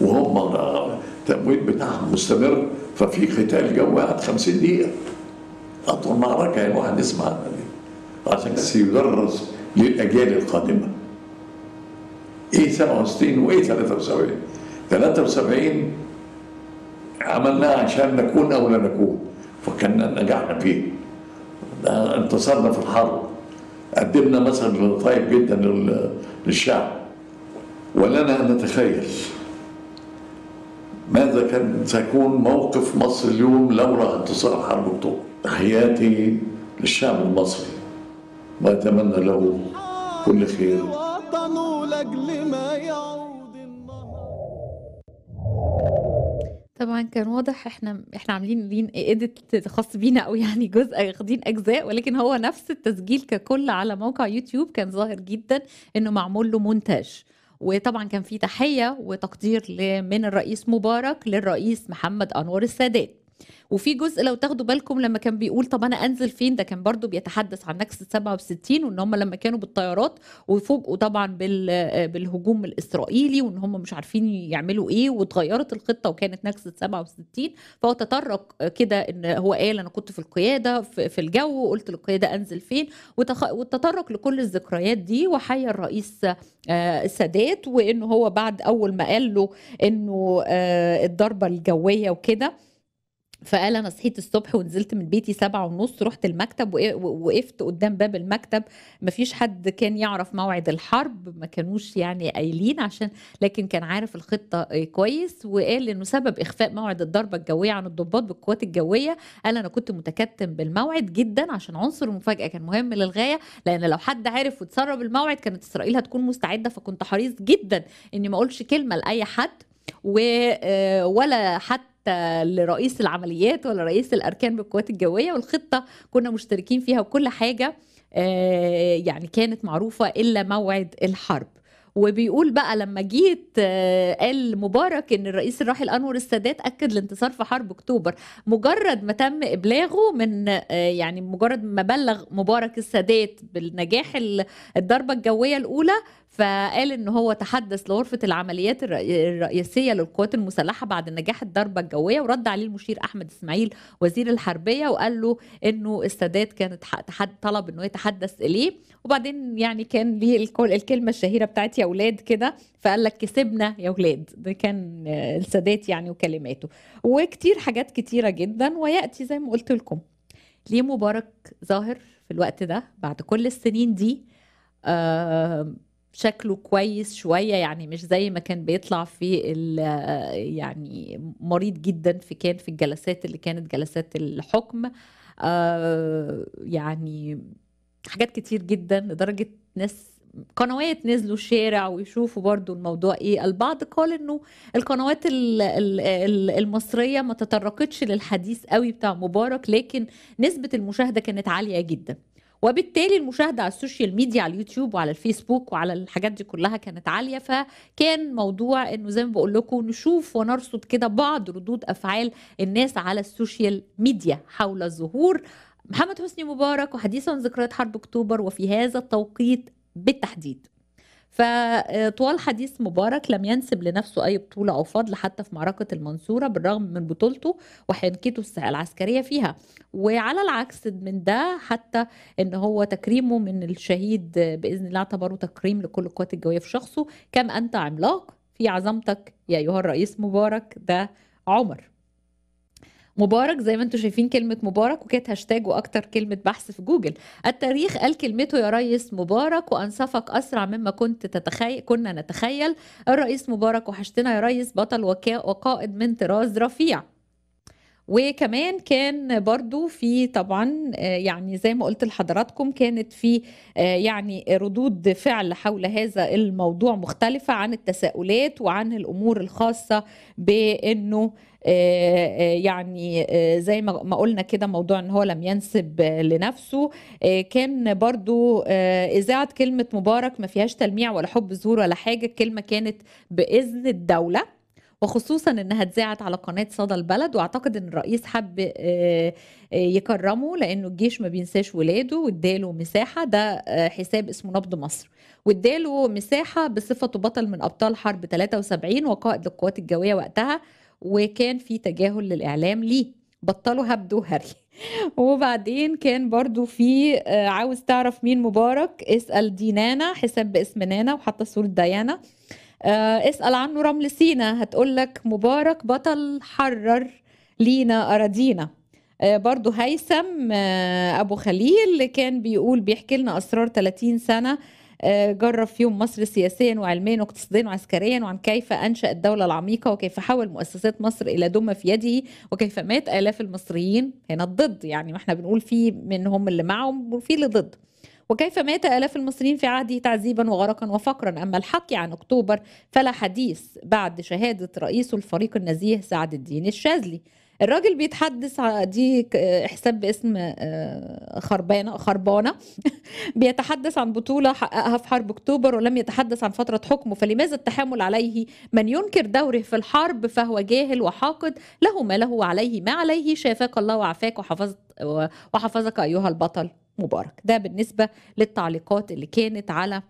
وهم التمويل بتاعهم مستمر ففي قتال جوي قعد 50 دقيقه اطول معركه يعني يسمع عنها دي عشان سيدرس للاجيال القادمه ايه 67 وايه 73 73 عملناها عشان نكون او لا نكون فكنا نجحنا فيه انتصرنا في الحرب قدمنا مثلا طيب جدا للشعب ولنا ان نتخيل ماذا كان سيكون موقف مصر اليوم لولا انتصار حرب اكتوبر تحياتي للشعب المصري واتمنى له كل خير طبعا كان واضح احنا احنا عاملين لين اديت خاص بينا او يعني جزء واخدين اجزاء ولكن هو نفس التسجيل ككل على موقع يوتيوب كان ظاهر جدا انه معمول له مونتاج وطبعا كان في تحيه وتقدير من الرئيس مبارك للرئيس محمد انور السادات وفي جزء لو تاخدوا بالكم لما كان بيقول طب انا انزل فين ده كان برضو بيتحدث عن نكسه 67 وان هم لما كانوا بالطيارات وفوجئوا طبعا بالهجوم الاسرائيلي وان هم مش عارفين يعملوا ايه واتغيرت الخطه وكانت نكسه 67 فهو تطرق كده ان هو قال انا كنت في القياده في الجو وقلت للقياده انزل فين والتطرق لكل الذكريات دي وحيا الرئيس السادات آه، وانه هو بعد اول ما قال له انه آه، الضربه الجويه وكده فقال انا صحيت الصبح ونزلت من بيتي سبعة ونص رحت المكتب وقفت قدام باب المكتب مفيش حد كان يعرف موعد الحرب ما كانوش يعني قايلين عشان لكن كان عارف الخطه آه، كويس وقال انه سبب اخفاء موعد الضربه الجويه عن الضباط بالقوات الجويه قال انا كنت متكتم بالموعد جدا عشان عنصر المفاجاه كان مهم للغايه لان لو حد عرف وتسرب الموعد كانت اسرائيل هتكون مستعده فكنت حريص جدا اني ما اقولش كلمه لاي حد آه، ولا حتى لرئيس العمليات ولا رئيس الاركان بالقوات الجويه والخطه كنا مشتركين فيها وكل حاجه آه، يعني كانت معروفه الا موعد الحرب وبيقول بقى لما جيت آه، قال مبارك ان الرئيس الراحل انور السادات اكد الانتصار في حرب اكتوبر مجرد ما تم ابلاغه من آه، يعني مجرد ما بلغ مبارك السادات بالنجاح الضربه الجويه الاولى فقال ان هو تحدث لغرفه العمليات الرئيسيه للقوات المسلحه بعد نجاح الضربه الجويه ورد عليه المشير احمد اسماعيل وزير الحربيه وقال له انه السادات كان طلب انه يتحدث اليه وبعدين يعني كان ليه الكلمه الشهيره بتاعت يا اولاد كده فقال لك كسبنا يا اولاد ده كان السادات يعني وكلماته وكتير حاجات كتيره جدا وياتي زي ما قلت لكم ليه مبارك ظاهر في الوقت ده بعد كل السنين دي آه شكله كويس شوية يعني مش زي ما كان بيطلع في آه، يعني مريض جدا في كان في الجلسات اللي كانت جلسات الحكم آه، يعني حاجات كتير جدا لدرجة ناس قنوات نزلوا الشارع ويشوفوا برضو الموضوع ايه البعض قال انه القنوات المصرية ما تطرقتش للحديث قوي بتاع مبارك لكن نسبة المشاهدة كانت عالية جدا وبالتالي المشاهده على السوشيال ميديا على اليوتيوب وعلى الفيسبوك وعلى الحاجات دي كلها كانت عاليه فكان موضوع انه زي ما بقول لكم نشوف ونرصد كده بعض ردود افعال الناس على السوشيال ميديا حول الظهور محمد حسني مبارك وحديثا عن ذكريات حرب اكتوبر وفي هذا التوقيت بالتحديد فطوال حديث مبارك لم ينسب لنفسه أي بطولة أو فضل حتى في معركة المنصورة بالرغم من بطولته وحنكته العسكرية فيها وعلى العكس من ده حتى ان هو تكريمه من الشهيد باذن الله اعتبره تكريم لكل القوات الجويه في شخصه كم انت عملاق في عظمتك يا ايها الرئيس مبارك ده عمر مبارك زي ما انتم شايفين كلمه مبارك وكانت هاشتاج واكتر كلمه بحث في جوجل التاريخ قال كلمته يا ريس مبارك وانصفك اسرع مما كنت تتخيل كنا نتخيل الرئيس مبارك وحشتنا يا ريس بطل وقائد من طراز رفيع وكمان كان برضو في طبعا آه، يعني زي ما قلت لحضراتكم كانت في آه، يعني ردود فعل حول هذا الموضوع مختلفة عن التساؤلات وعن الأمور الخاصة بأنه آه، آه، يعني آه، زي ما قلنا كده موضوع ان هو لم ينسب لنفسه كان برضو اذاعه كلمه مبارك ما فيهاش تلميع ولا حب زور ولا حاجه الكلمه كانت باذن الدوله وخصوصا انها اتذاعت على قناه صدى البلد واعتقد ان الرئيس حب يكرمه لانه الجيش ما بينساش ولاده واداله مساحه ده حساب اسمه نبض مصر واداله مساحه بصفته بطل من ابطال حرب 73 وقائد للقوات الجويه وقتها وكان في تجاهل للإعلام ليه بطلوا هبد وهري وبعدين كان برضو في آه، عاوز تعرف مين مبارك اسأل دي نانا حساب باسم نانا وحتى صورة ديانا آه، اسأل عنه رمل سينا هتقولك مبارك بطل حرر لينا أراضينا آه، برضو هيثم أبو خليل كان بيقول بيحكي لنا أسرار 30 سنة جرب فيهم مصر سياسيا وعلميا واقتصاديا وعسكريا وعن كيف أنشأ الدولة العميقة وكيف حول مؤسسات مصر إلى دم في يده وكيف مات آلاف المصريين هنا الضد يعني ما احنا بنقول في منهم اللي معهم وفي اللي ضد وكيف مات آلاف المصريين في عهده تعذيبا وغرقا وفقرا أما الحكي عن أكتوبر فلا حديث بعد شهادة رئيس الفريق النزيه سعد الدين الشاذلي الراجل بيتحدث دي حساب باسم آه، خربانه خربانه بيتحدث عن بطوله حققها في حرب اكتوبر ولم يتحدث عن فتره حكمه فلماذا التحامل عليه من ينكر دوره في الحرب فهو جاهل وحاقد له ما له وعليه ما عليه شافاك الله وعافاك وحفظت وحفظك ايها البطل مبارك ده بالنسبه للتعليقات اللي كانت على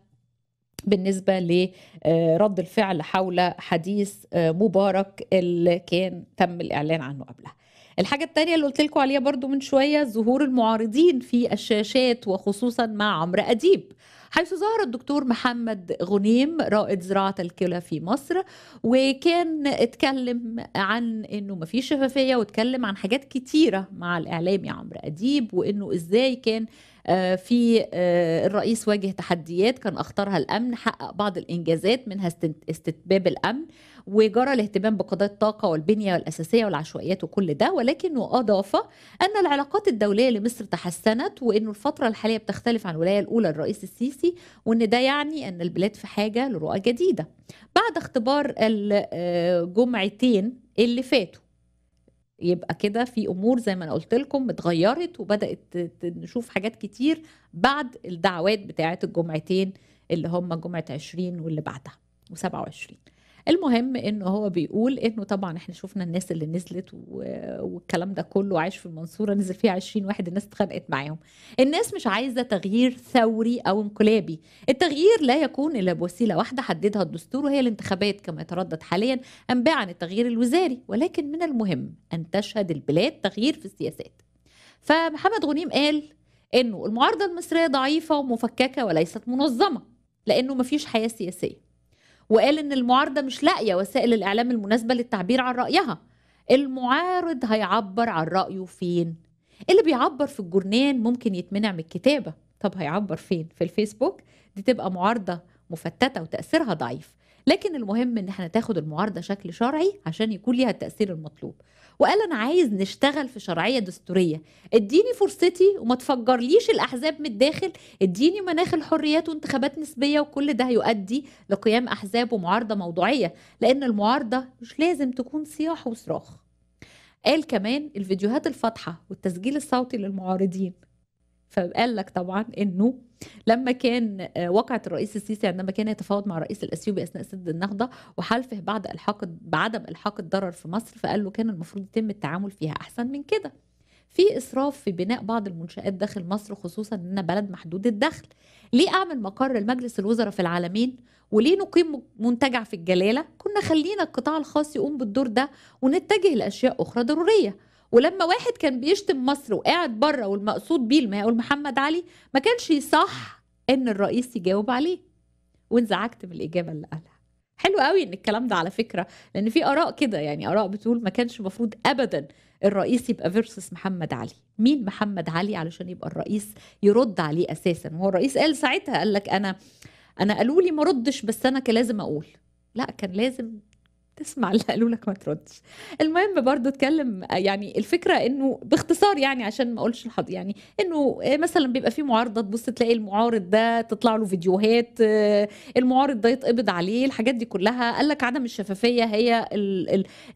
بالنسبة لرد آه، الفعل حول حديث آه، مبارك اللي كان تم الإعلان عنه قبلها الحاجة التانية اللي قلت لكم عليها برضو من شوية ظهور المعارضين في الشاشات وخصوصا مع عمرو أديب حيث ظهر الدكتور محمد غنيم رائد زراعة الكلى في مصر وكان اتكلم عن انه مفيش شفافية واتكلم عن حاجات كتيرة مع الاعلامي عمرو اديب وانه ازاي كان آه، في آه، الرئيس واجه تحديات كان اخطرها الامن حقق بعض الانجازات منها استتباب الامن وجرى الاهتمام بقضايا الطاقه والبنيه الاساسيه والعشوائيات وكل ده ولكنه اضاف ان العلاقات الدوليه لمصر تحسنت وانه الفتره الحاليه بتختلف عن الولايه الاولى للرئيس السيسي وان ده يعني ان البلاد في حاجه لرؤى جديده بعد اختبار الجمعتين آه، اللي فاتوا يبقى كده في امور زي ما انا قلت لكم اتغيرت وبدات نشوف حاجات كتير بعد الدعوات بتاعه الجمعتين اللي هم جمعه 20 واللي بعدها و27 المهم انه هو بيقول انه طبعا احنا شفنا الناس اللي نزلت والكلام ده كله عايش في المنصوره نزل فيها 20 واحد الناس اتخانقت معاهم الناس مش عايزه تغيير ثوري او انقلابي التغيير لا يكون الا بوسيله واحده حددها الدستور وهي الانتخابات كما يتردد حاليا انباء عن التغيير الوزاري ولكن من المهم ان تشهد البلاد تغيير في السياسات فمحمد غنيم قال انه المعارضه المصريه ضعيفه ومفككه وليست منظمه لانه مفيش حياه سياسيه وقال ان المعارضه مش لاقيه وسائل الاعلام المناسبه للتعبير عن رايها المعارض هيعبر عن رايه فين اللي بيعبر في الجورنان ممكن يتمنع من الكتابه طب هيعبر فين في الفيسبوك دي تبقى معارضه مفتته وتاثيرها ضعيف لكن المهم ان احنا تاخد المعارضه شكل شرعي عشان يكون ليها التاثير المطلوب وقال انا عايز نشتغل في شرعيه دستوريه اديني فرصتي وما تفجرليش الاحزاب من الداخل اديني مناخ الحريات وانتخابات نسبيه وكل ده هيؤدي لقيام احزاب ومعارضه موضوعيه لان المعارضه مش لازم تكون صياح وصراخ قال كمان الفيديوهات الفاتحه والتسجيل الصوتي للمعارضين فقال لك طبعا انه لما كان آه، وقعت الرئيس السيسي عندما كان يتفاوض مع الرئيس الاثيوبي اثناء سد النهضه وحلفه بعد الحاق بعدم الحاق الضرر في مصر فقال له كان المفروض يتم التعامل فيها احسن من كده. في اسراف في بناء بعض المنشات داخل مصر خصوصا اننا بلد محدود الدخل. ليه اعمل مقر لمجلس الوزراء في العالمين وليه نقيم منتجع في الجلاله؟ كنا خلينا القطاع الخاص يقوم بالدور ده ونتجه لاشياء اخرى ضروريه. ولما واحد كان بيشتم مصر وقاعد بره والمقصود بيه يقول محمد علي ما كانش صح ان الرئيس يجاوب عليه وانزعجت من الاجابه اللي قالها حلو قوي ان الكلام ده على فكره لان في اراء كده يعني اراء بتقول ما كانش المفروض ابدا الرئيس يبقى فيرسس محمد علي مين محمد علي علشان يبقى الرئيس يرد عليه اساسا هو الرئيس قال ساعتها قال لك انا انا قالوا لي ما ردش بس انا كان لازم اقول لا كان لازم تسمع اللي قالوا لك ما تردش المهم برضو اتكلم يعني الفكره انه باختصار يعني عشان ما اقولش الحض يعني انه مثلا بيبقى في معارضه تبص تلاقي المعارض ده تطلع له فيديوهات آه، المعارض ده يتقبض عليه الحاجات دي كلها قال لك عدم الشفافيه هي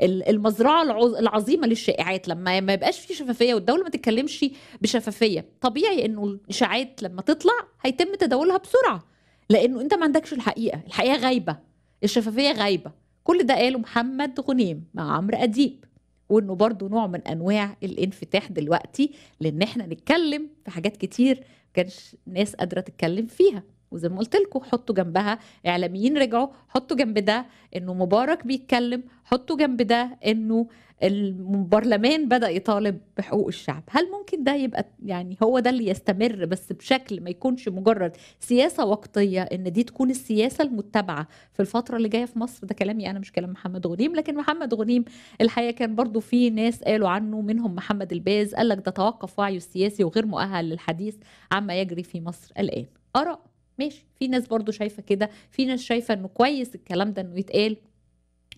المزرعه العظيمه للشائعات لما ما يبقاش في شفافيه والدوله ما تتكلمش بشفافيه طبيعي انه الاشاعات لما تطلع هيتم تداولها بسرعه لانه انت ما عندكش الحقيقه الحقيقه غايبه الشفافيه غايبه كل ده قاله محمد غنيم مع عمرو أديب وانه برضو نوع من انواع الانفتاح دلوقتي لان احنا نتكلم في حاجات كتير كانش ناس قادره تتكلم فيها وزي ما قلت لكم حطوا جنبها اعلاميين رجعوا حطوا جنب ده انه مبارك بيتكلم حطوا جنب ده انه البرلمان بدا يطالب بحقوق الشعب هل ممكن ده يبقى يعني هو ده اللي يستمر بس بشكل ما يكونش مجرد سياسه وقتيه ان دي تكون السياسه المتبعه في الفتره اللي جايه في مصر ده كلامي انا مش كلام محمد غنيم لكن محمد غنيم الحقيقه كان برضو في ناس قالوا عنه منهم محمد الباز قال لك ده توقف وعيه السياسي وغير مؤهل للحديث عما يجري في مصر الان اراء ماشي في ناس برضو شايفه كده في ناس شايفه انه كويس الكلام ده انه يتقال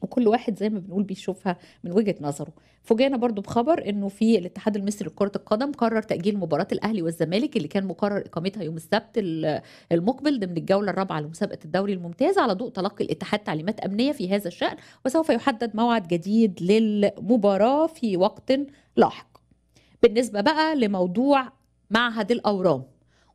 وكل واحد زي ما بنقول بيشوفها من وجهه نظره فوجئنا برضو بخبر انه في الاتحاد المصري لكره القدم قرر تاجيل مباراه الاهلي والزمالك اللي كان مقرر اقامتها يوم السبت المقبل ضمن الجوله الرابعه لمسابقه الدوري الممتاز على ضوء تلقي الاتحاد تعليمات امنيه في هذا الشان وسوف يحدد موعد جديد للمباراه في وقت لاحق بالنسبه بقى لموضوع معهد الاورام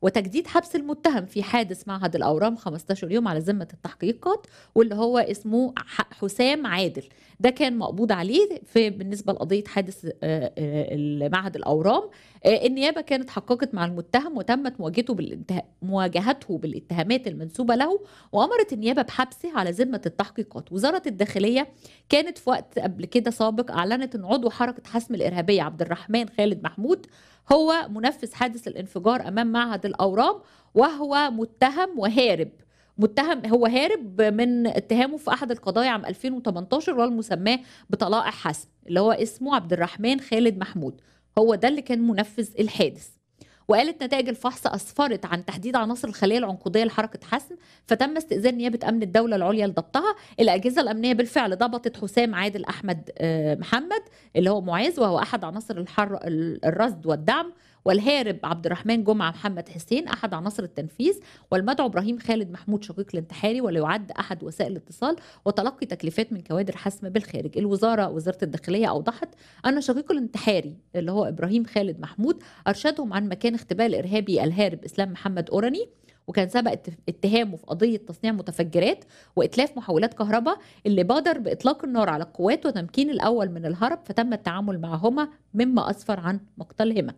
وتجديد حبس المتهم في حادث معهد الاورام 15 يوم على ذمه التحقيقات واللي هو اسمه حسام عادل ده كان مقبوض عليه في بالنسبه لقضيه حادث آه، آه، معهد الاورام آه، النيابه كانت حققت مع المتهم وتمت مواجهته بالانتها... مواجهته بالاتهامات المنسوبه له وامرت النيابه بحبسه على ذمه التحقيقات وزاره الداخليه كانت في وقت قبل كده سابق اعلنت ان عضو حركه حسم الارهابيه عبد الرحمن خالد محمود هو منفذ حادث الانفجار امام معهد الاورام وهو متهم وهارب متهم هو هارب من اتهامه في احد القضايا عام 2018 والمسماه بطلائع حسب اللي هو اسمه عبد الرحمن خالد محمود هو ده اللي كان منفذ الحادث وقالت نتائج الفحص اسفرت عن تحديد عناصر الخليه العنقوديه لحركه حسم فتم استئذان نيابه امن الدوله العليا لضبطها الاجهزه الامنيه بالفعل ضبطت حسام عادل احمد آه، محمد اللي هو معاذ وهو احد عناصر الحر الرصد والدعم والهارب عبد الرحمن جمعة محمد حسين أحد عناصر التنفيذ والمدعو إبراهيم خالد محمود شقيق الانتحاري ويعد أحد وسائل الاتصال وتلقي تكليفات من كوادر حسم بالخارج الوزارة وزارة الداخلية أوضحت أن شقيق الانتحاري اللي هو إبراهيم خالد محمود أرشدهم عن مكان اختباء الإرهابي الهارب إسلام محمد أوراني وكان سبق اتهامه في قضية تصنيع متفجرات وإتلاف محاولات كهرباء اللي بادر بإطلاق النار على القوات وتمكين الأول من الهرب فتم التعامل معهما مما أسفر عن مقتلهما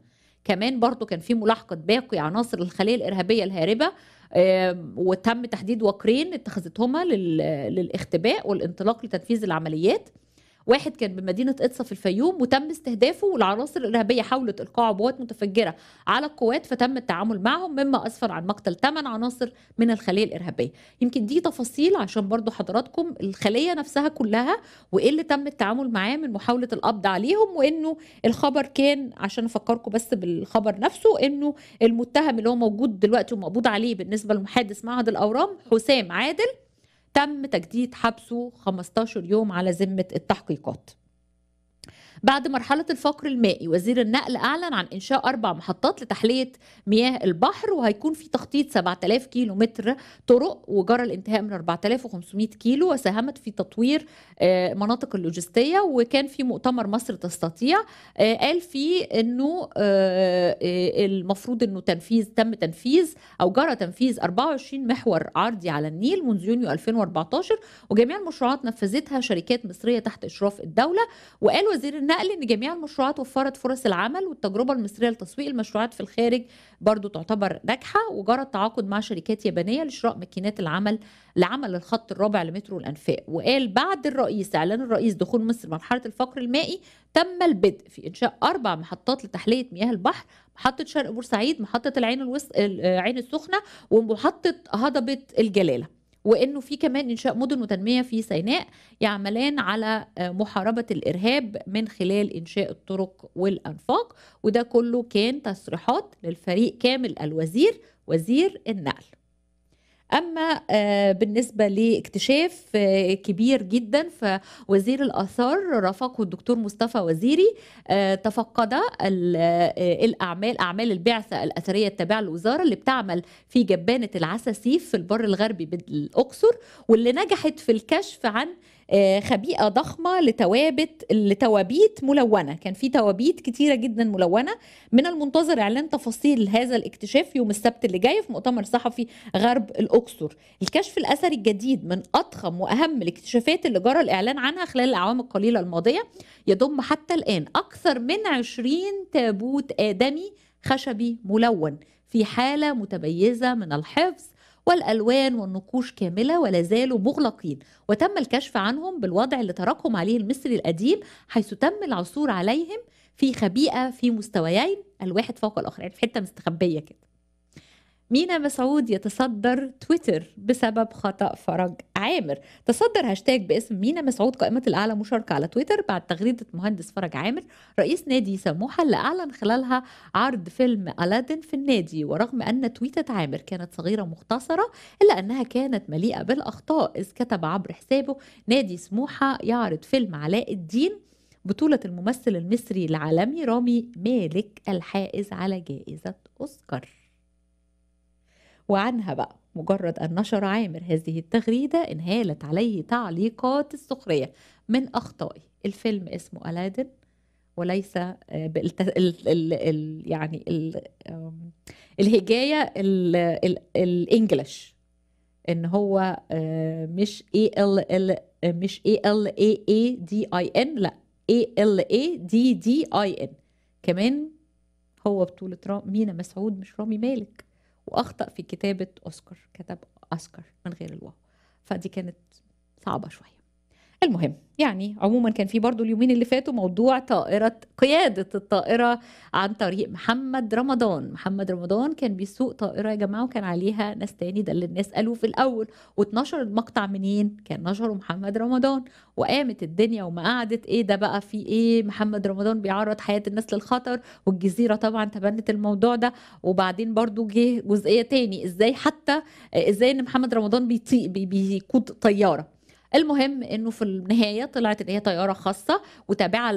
كمان برضو كان في ملاحقة باقي عناصر الخلية الإرهابية الهاربة وتم تحديد وكرين اتخذتهما للاختباء والانطلاق لتنفيذ العمليات واحد كان بمدينه قدسه في الفيوم وتم استهدافه والعناصر الارهابيه حاولت القاء عبوات متفجره على القوات فتم التعامل معهم مما اسفر عن مقتل 8 عناصر من الخليه الارهابيه يمكن دي تفاصيل عشان برضو حضراتكم الخليه نفسها كلها وايه اللي تم التعامل معاه من محاوله القبض عليهم وانه الخبر كان عشان افكركم بس بالخبر نفسه انه المتهم اللي هو موجود دلوقتي ومقبوض عليه بالنسبه لمحادث معهد الاورام حسام عادل تم تجديد حبسه 15 يوم على ذمه التحقيقات بعد مرحلة الفقر المائي وزير النقل أعلن عن إنشاء أربع محطات لتحلية مياه البحر وهيكون في تخطيط 7000 كيلو متر طرق وجرى الانتهاء من 4500 كيلو وساهمت في تطوير آه، مناطق اللوجستية وكان في مؤتمر مصر تستطيع آه، قال فيه أنه آه، المفروض أنه تنفيذ تم تنفيذ أو جرى تنفيذ 24 محور عرضي على النيل منذ يونيو 2014 وجميع المشروعات نفذتها شركات مصرية تحت إشراف الدولة وقال وزير النقل نقل ان جميع المشروعات وفرت فرص العمل والتجربه المصريه لتسويق المشروعات في الخارج برضو تعتبر ناجحه وجرى التعاقد مع شركات يابانيه لشراء ماكينات العمل لعمل الخط الرابع لمترو الانفاق وقال بعد الرئيس اعلان الرئيس دخول مصر مرحله الفقر المائي تم البدء في انشاء اربع محطات لتحليه مياه البحر محطه شرق بورسعيد محطه العين الوس... العين السخنه ومحطه هضبه الجلاله وانه في كمان انشاء مدن وتنميه في سيناء يعملان على آه، محاربه الارهاب من خلال انشاء الطرق والانفاق وده كله كان تصريحات للفريق كامل الوزير وزير النقل اما آه، بالنسبه لاكتشاف آه، كبير جدا فوزير الاثار رافقه الدكتور مصطفى وزيري آه، تفقد الاعمال اعمال البعثه الاثريه التابعه للوزاره اللي بتعمل في جبانه العساسيف في البر الغربي بالاقصر واللي نجحت في الكشف عن آه، خبيئه ضخمه لتوابت لتوابيت ملونه كان في توابيت كتيره جدا ملونه من المنتظر اعلان تفاصيل هذا الاكتشاف يوم السبت اللي جاي في مؤتمر صحفي غرب الاقصر الكشف الاثري الجديد من اضخم واهم الاكتشافات اللي جرى الاعلان عنها خلال الاعوام القليله الماضيه يضم حتى الان اكثر من 20 تابوت ادمي خشبي ملون في حاله متميزه من الحفظ والألوان والنقوش كاملة ولا زالوا مغلقين وتم الكشف عنهم بالوضع اللي تركهم عليه المصري القديم حيث تم العثور عليهم في خبيئة في مستويين الواحد فوق الآخر يعني في حتة مستخبية كده مينا مسعود يتصدر تويتر بسبب خطأ فرج عامر تصدر هاشتاج باسم مينا مسعود قائمة الأعلى مشاركة على تويتر بعد تغريدة مهندس فرج عامر رئيس نادي سموحة اللي أعلن خلالها عرض فيلم ألادن في النادي ورغم أن تويتة عامر كانت صغيرة مختصرة إلا أنها كانت مليئة بالأخطاء إذ كتب عبر حسابه نادي سموحة يعرض فيلم علاء الدين بطولة الممثل المصري العالمي رامي مالك الحائز على جائزة أوسكار وعنها بقى مجرد أن نشر عامر هذه التغريدة انهالت عليه تعليقات السخرية من أخطائه الفيلم اسمه ألادن وليس آه، بالت... ال... ال... ال... يعني ال... الهجاية ال... ال... الإنجليش إن هو آه، مش A L L آه، مش A L A A D I N لا A L A D D I N كمان هو بطولة رامي مينا مسعود مش رامي مالك واخطا في كتابه اوسكار كتب اوسكار من غير الواو فدي كانت صعبه شويه المهم يعني عموما كان في برضه اليومين اللي فاتوا موضوع طائرة قيادة الطائرة عن طريق محمد رمضان محمد رمضان كان بيسوق طائرة يا جماعة وكان عليها ناس تاني ده اللي الناس قالوا في الأول واتنشر المقطع منين كان نشره محمد رمضان وقامت الدنيا وما قعدت ايه ده بقى في ايه محمد رمضان بيعرض حياة الناس للخطر والجزيرة طبعا تبنت الموضوع ده وبعدين برضه جه جزئية تاني ازاي حتى ازاي ان محمد رمضان بيطيق بيقود طيارة المهم انه في النهايه طلعت ان هي طياره خاصه وتابعه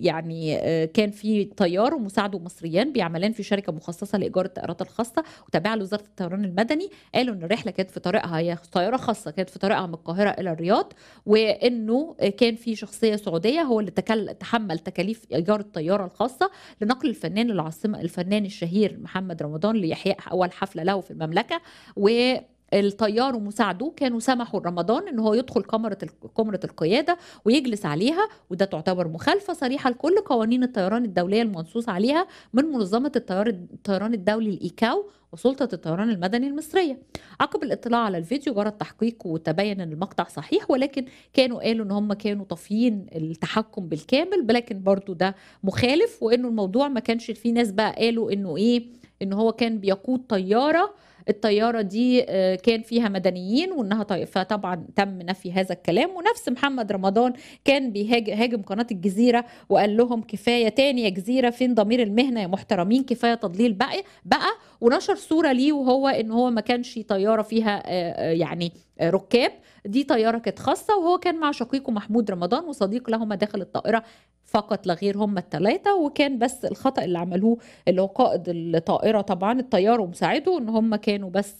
يعني آه، كان في طيار ومساعده مصريان بيعملان في شركه مخصصه لايجار الطائرات الخاصه وتابعه لوزاره الطيران المدني قالوا ان الرحله كانت في طريقها هي طياره خاصه كانت في طريقها من القاهره الى الرياض وانه كان في شخصيه سعوديه هو اللي تكل... تحمل تكاليف ايجار الطياره الخاصه لنقل الفنان العاصمه الفنان الشهير محمد رمضان ليحيى اول حفله له في المملكه و الطيار ومساعده كانوا سمحوا لرمضان ان هو يدخل كاميرا كاميرا القياده ويجلس عليها وده تعتبر مخالفه صريحه لكل قوانين الطيران الدوليه المنصوص عليها من منظمه الطيران الدولي الايكاو وسلطة الطيران المدني المصرية عقب الاطلاع على الفيديو جرى التحقيق وتبين ان المقطع صحيح ولكن كانوا قالوا ان هم كانوا طافيين التحكم بالكامل لكن برضو ده مخالف وانه الموضوع ما كانش فيه ناس بقى قالوا انه ايه ان هو كان بيقود طياره الطياره دي آه، كان فيها مدنيين وانها طي... فطبعا تم نفي هذا الكلام ونفس محمد رمضان كان بيهاجم قناه الجزيره وقال لهم كفايه تاني يا جزيره فين ضمير المهنه يا محترمين كفايه تضليل بقى بقى ونشر صوره ليه وهو ان هو ما كانش طياره فيها آه، آه، يعني ركاب دي طياره كانت خاصه وهو كان مع شقيقه محمود رمضان وصديق لهما داخل الطائره فقط لا غير هم الثلاثه وكان بس الخطا اللي عملوه اللي هو قائد الطائره طبعا الطيار ومساعده ان هم كانوا بس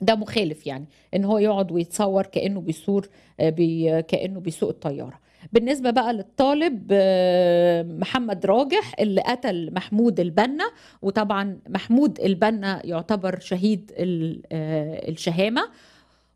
ده مخالف يعني ان هو يقعد ويتصور كانه بيصور آه، بي كانه بيسوق الطياره بالنسبة بقى للطالب آه، محمد راجح اللي قتل محمود البنا وطبعا محمود البنا يعتبر شهيد آه، الشهامة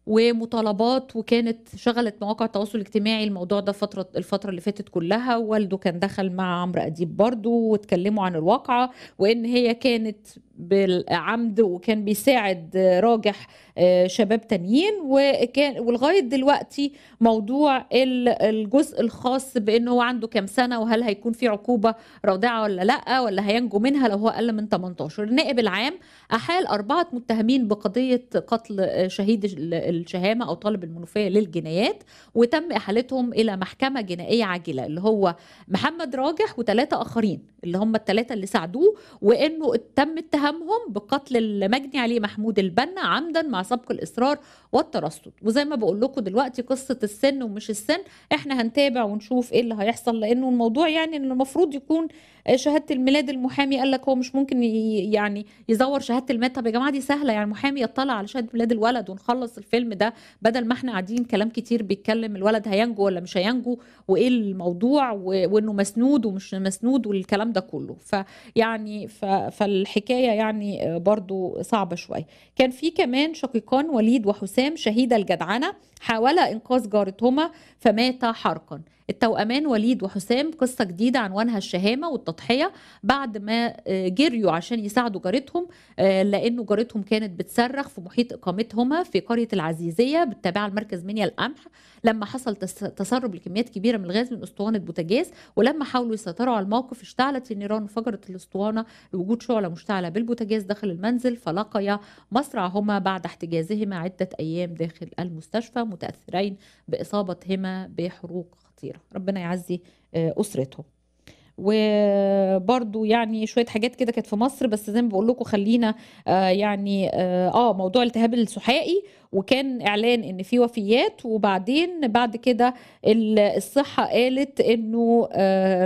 ومطالبات وكانت شغلت مواقع التواصل الاجتماعي الموضوع ده فترة الفترة اللي فاتت كلها والده كان دخل مع عمرو أديب برضو واتكلموا عن الواقعة وإن هي كانت بالعمد وكان بيساعد راجح آه، شباب تانيين وكان ولغايه دلوقتي موضوع الجزء الخاص بان هو عنده كام سنه وهل هيكون في عقوبه رادعه ولا لا ولا هينجو منها لو هو اقل من 18 النائب العام احال اربعه متهمين بقضيه قتل آه، شهيد الشهامه او طالب المنوفيه للجنايات وتم احالتهم الى محكمه جنائيه عاجله اللي هو محمد راجح وثلاثه اخرين اللي هم الثلاثه اللي ساعدوه وانه تم التهم اتهمهم بقتل المجني عليه محمود البنا عمدا مع سبق الاصرار والترصد وزي ما بقول لكم دلوقتي قصه السن ومش السن احنا هنتابع ونشوف ايه اللي هيحصل لانه الموضوع يعني المفروض يكون آه، شهاده الميلاد المحامي قال لك هو مش ممكن يعني يزور شهاده الميلاد طب يا جماعه دي سهله يعني المحامي يطلع على شهاده ميلاد الولد ونخلص الفيلم ده بدل ما احنا قاعدين كلام كتير بيتكلم الولد هينجو ولا مش هينجو وايه الموضوع وانه مسنود ومش مسنود والكلام ده كله فيعني فالحكايه يعني آه، برضو صعبه شويه كان في كمان شقيقان وليد وحسام شهيده الجدعنه حاولا انقاذ جارتهما فماتا حرقا التوأمان وليد وحسام قصة جديدة عنوانها الشهامة والتضحية بعد ما آه، جريوا عشان يساعدوا جارتهم آه، لأنه جارتهم كانت بتصرخ في محيط إقامتهما في قرية العزيزية بالتابعة لمركز منيا القمح لما حصل تسرب لكميات كبيرة من الغاز من أسطوانة بوتاجاز ولما حاولوا يسيطروا على الموقف اشتعلت النيران وانفجرت الأسطوانة لوجود شعلة مشتعلة بالبوتاجاز داخل المنزل فلقيا مصرعهما بعد احتجازهما عدة أيام داخل المستشفى متأثرين بإصابتهما بحروق خطيره ربنا يعزي آه، اسرته وبرضو يعني شويه حاجات كده كانت في مصر بس زي ما بقول لكم خلينا آه، يعني آه،, اه, موضوع التهاب السحائي وكان اعلان ان في وفيات وبعدين بعد كده الصحه قالت انه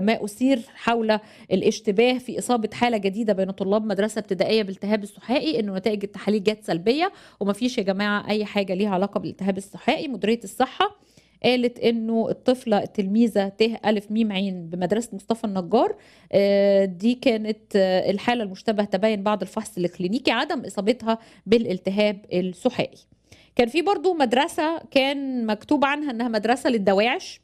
ما اثير حول الاشتباه في اصابه حاله جديده بين طلاب مدرسه ابتدائيه بالتهاب السحائي انه نتائج التحاليل جت سلبيه وما فيش يا جماعه اي حاجه ليها علاقه بالالتهاب السحائي مديريه الصحه قالت انه الطفله التلميذه ت الف م عين بمدرسه مصطفى النجار آه، دي كانت آه، الحاله المشتبه تبين بعد الفحص الكلينيكي عدم اصابتها بالالتهاب السحائي كان في برضو مدرسه كان مكتوب عنها انها مدرسه للدواعش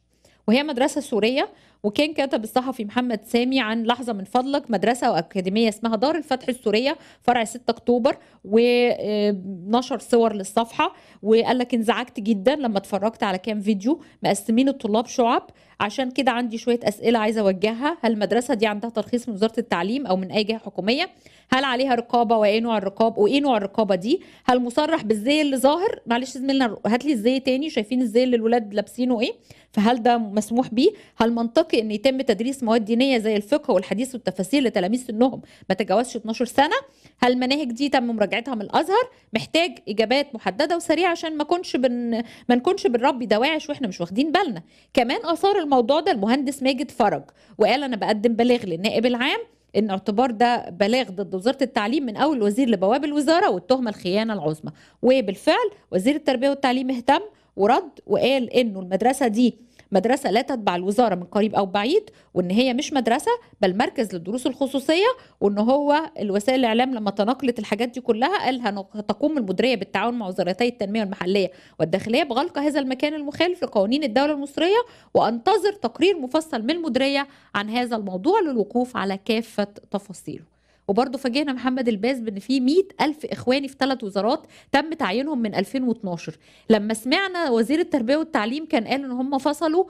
وهي مدرسه سوريه وكان كتب الصحفي محمد سامي عن لحظه من فضلك مدرسه واكاديميه اسمها دار الفتح السوريه فرع 6 اكتوبر ونشر آه، صور للصفحه وقال لك انزعجت جدا لما اتفرجت على كام فيديو مقسمين الطلاب شعب عشان كده عندي شويه اسئله عايزه اوجهها هل المدرسه دي عندها ترخيص من وزاره التعليم او من اي جهه حكوميه هل عليها رقابه وايه نوع الرقابة وايه نوع الرقابه دي هل مصرح بالزي اللي ظاهر معلش زميلنا هات لي الزي تاني شايفين الزي اللي الولاد لابسينه ايه فهل ده مسموح بيه هل منطقي ان يتم تدريس مواد دينيه زي الفقه والحديث والتفاسير لتلاميذ سنهم ما تجاوزش 12 سنه هل المناهج دي تم مراجعتها من الازهر محتاج اجابات محدده وسريعه عشان ما كنش بن... ما نكونش بنربي دواعش واحنا مش واخدين بالنا كمان اثار الم... الموضوع ده المهندس ماجد فرج وقال انا بقدم بلاغ للنائب العام ان اعتبار ده بلاغ ضد وزاره التعليم من اول وزير لبواب الوزاره والتهمه الخيانه العظمى وبالفعل وزير التربيه والتعليم اهتم ورد وقال انه المدرسه دي مدرسه لا تتبع الوزاره من قريب او بعيد وان هي مش مدرسه بل مركز للدروس الخصوصيه وان هو الوسائل الاعلام لما تناقلت الحاجات دي كلها قال تقوم المديريه بالتعاون مع وزارتي التنميه المحليه والداخليه بغلق هذا المكان المخالف لقوانين الدوله المصريه وانتظر تقرير مفصل من المديريه عن هذا الموضوع للوقوف على كافه تفاصيله وبرضه فاجئنا محمد الباز بان في 100 ألف إخواني في ثلاث وزارات تم تعيينهم من 2012 لما سمعنا وزير التربية والتعليم كان قال إن هم فصلوا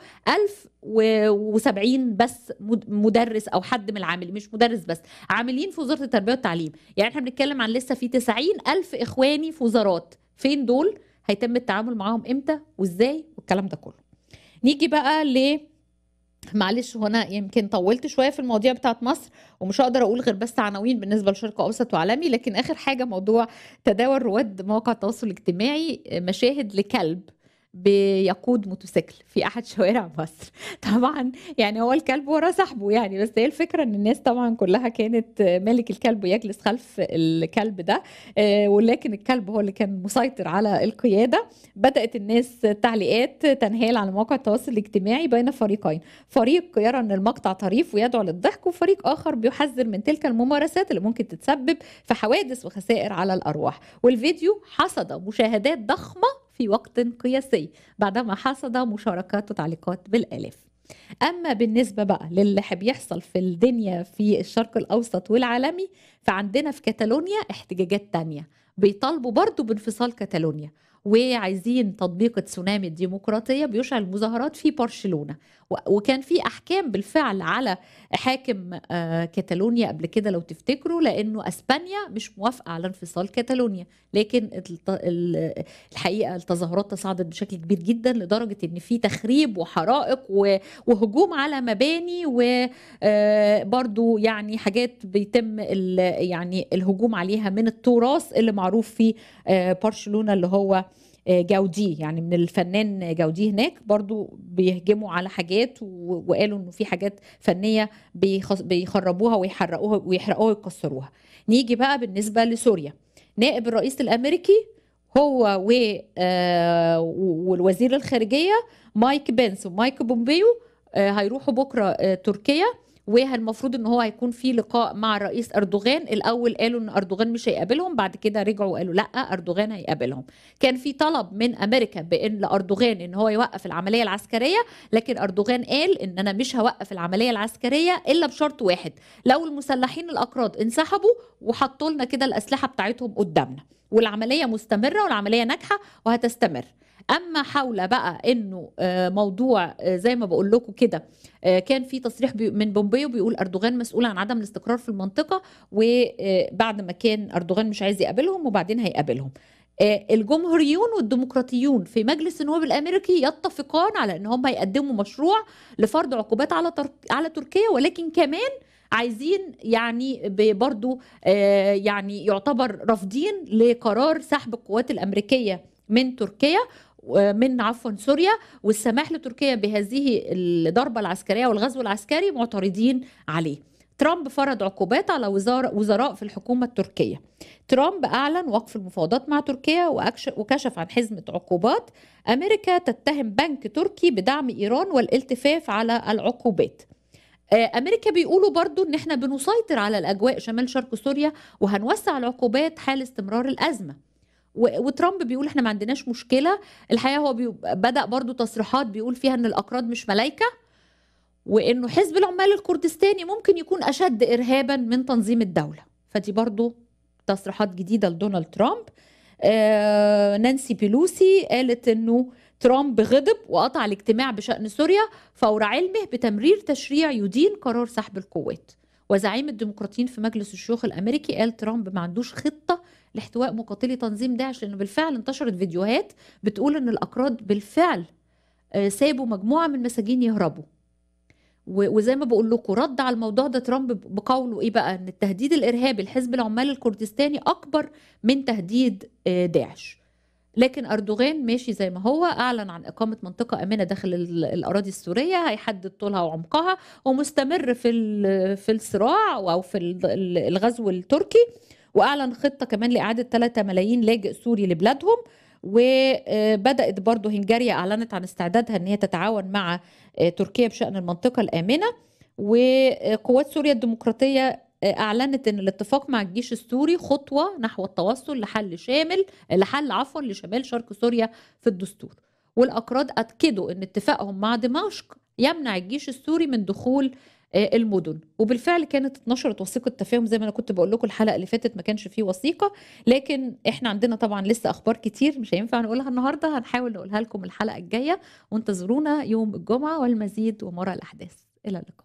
1070 بس مدرس أو حد من العامل مش مدرس بس عاملين في وزارة التربية والتعليم يعني احنا بنتكلم عن لسه في 90 ألف إخواني في وزارات فين دول هيتم التعامل معاهم امتى وازاي والكلام ده كله نيجي بقى ل معلش هنا يمكن طولت شويه في المواضيع بتاعت مصر ومش هقدر اقول غير بس عناوين بالنسبه لشرق اوسط وعالمي لكن اخر حاجه موضوع تداول رواد مواقع التواصل الاجتماعي مشاهد لكلب بيقود موتوسيكل في احد شوارع مصر طبعا يعني هو الكلب ورا صاحبه يعني بس هي الفكره ان الناس طبعا كلها كانت مالك الكلب يجلس خلف الكلب ده آه، ولكن الكلب هو اللي كان مسيطر على القياده بدات الناس تعليقات تنهال على مواقع التواصل الاجتماعي بين فريقين فريق يرى ان المقطع طريف ويدعو للضحك وفريق اخر بيحذر من تلك الممارسات اللي ممكن تتسبب في حوادث وخسائر على الارواح والفيديو حصد مشاهدات ضخمه في وقت قياسي بعدما حصد مشاركات وتعليقات بالآلاف أما بالنسبة بقى للي بيحصل في الدنيا في الشرق الأوسط والعالمي فعندنا في كتالونيا احتجاجات تانية بيطالبوا برضو بانفصال كتالونيا وعايزين تطبيق تسونامي الديمقراطية بيشعل مظاهرات في برشلونة وكان في احكام بالفعل على حاكم آه، كاتالونيا قبل كده لو تفتكروا لانه اسبانيا مش موافقه على انفصال كاتالونيا لكن الحقيقه التظاهرات تصاعدت بشكل كبير جدا لدرجه ان في تخريب وحرائق وهجوم على مباني وبرده آه، يعني حاجات بيتم يعني الهجوم عليها من التراث اللي معروف في آه، برشلونه اللي هو آه، جاودي يعني من الفنان جاودي هناك برضو بيهجموا على حاجات وقالوا انه في حاجات فنيه بيخربوها ويحرقوها ويحرقوها ويكسروها نيجي بقى بالنسبه لسوريا نائب الرئيس الامريكي هو و آه، والوزير الخارجيه مايك بنس ومايك بومبيو آه، هيروحوا بكره تركيا والمفروض ان هو هيكون في لقاء مع الرئيس اردوغان الاول قالوا ان اردوغان مش هيقابلهم بعد كده رجعوا وقالوا لا اردوغان هيقابلهم كان في طلب من امريكا بان لاردوغان ان هو يوقف العمليه العسكريه لكن اردوغان قال ان انا مش هوقف العمليه العسكريه الا بشرط واحد لو المسلحين الاكراد انسحبوا وحطوا لنا كده الاسلحه بتاعتهم قدامنا والعمليه مستمره والعمليه ناجحه وهتستمر اما حول بقى انه آه، موضوع آه، زي ما بقول لكم كده آه، كان في تصريح من بومبيو بيقول اردوغان مسؤول عن عدم الاستقرار في المنطقه وبعد ما كان اردوغان مش عايز يقابلهم وبعدين هيقابلهم الجمهوريون والديمقراطيون في مجلس النواب الامريكي يتفقان على ان هم هيقدموا مشروع لفرض عقوبات على على تركيا ولكن كمان عايزين يعني برضو يعني يعتبر رافضين لقرار سحب القوات الامريكيه من تركيا من عفوا سوريا والسماح لتركيا بهذه الضربة العسكرية والغزو العسكري معترضين عليه ترامب فرض عقوبات على وزراء في الحكومة التركية ترامب أعلن وقف المفاوضات مع تركيا وكشف عن حزمة عقوبات أمريكا تتهم بنك تركي بدعم إيران والالتفاف على العقوبات آه، امريكا بيقولوا برضو ان احنا بنسيطر على الاجواء شمال شرق سوريا وهنوسع العقوبات حال استمرار الازمه وترامب بيقول احنا ما عندناش مشكله الحقيقه هو بدا برضو تصريحات بيقول فيها ان الاكراد مش ملائكه وانه حزب العمال الكردستاني ممكن يكون اشد ارهابا من تنظيم الدوله فدي برضو تصريحات جديده لدونالد ترامب آه نانسي بيلوسي قالت انه ترامب غضب وقطع الاجتماع بشان سوريا فور علمه بتمرير تشريع يدين قرار سحب القوات وزعيم الديمقراطيين في مجلس الشيوخ الامريكي قال ترامب ما عندوش خطه لاحتواء مقاتلي تنظيم داعش لأنه بالفعل انتشرت فيديوهات بتقول إن الأكراد بالفعل آه، سابوا مجموعة من المساجين يهربوا وزي ما بقول لكم رد على الموضوع ده ترامب بقوله ايه بقى ان التهديد الارهابي لحزب العمال الكردستاني اكبر من تهديد آه، داعش لكن اردوغان ماشي زي ما هو اعلن عن اقامه منطقه امنه داخل الاراضي السوريه هيحدد طولها وعمقها ومستمر في في الصراع او في الغزو التركي واعلن خطه كمان لاعاده 3 ملايين لاجئ سوري لبلادهم وبدات برضه هنغاريا اعلنت عن استعدادها ان هي تتعاون مع آه، تركيا بشان المنطقه الامنه وقوات سوريا الديمقراطيه آه، اعلنت ان الاتفاق مع الجيش السوري خطوه نحو التوصل لحل شامل لحل عفوا لشمال شرق سوريا في الدستور والاكراد اكدوا ان اتفاقهم مع دمشق يمنع الجيش السوري من دخول آه، المدن وبالفعل كانت اتنشرت وثيقه تفاهم زي ما انا كنت بقول لكم الحلقه اللي فاتت ما كانش فيه وثيقه لكن احنا عندنا طبعا لسه اخبار كتير مش هينفع نقولها النهارده هنحاول نقولها لكم الحلقه الجايه وانتظرونا يوم الجمعه والمزيد ومرة الاحداث الى اللقاء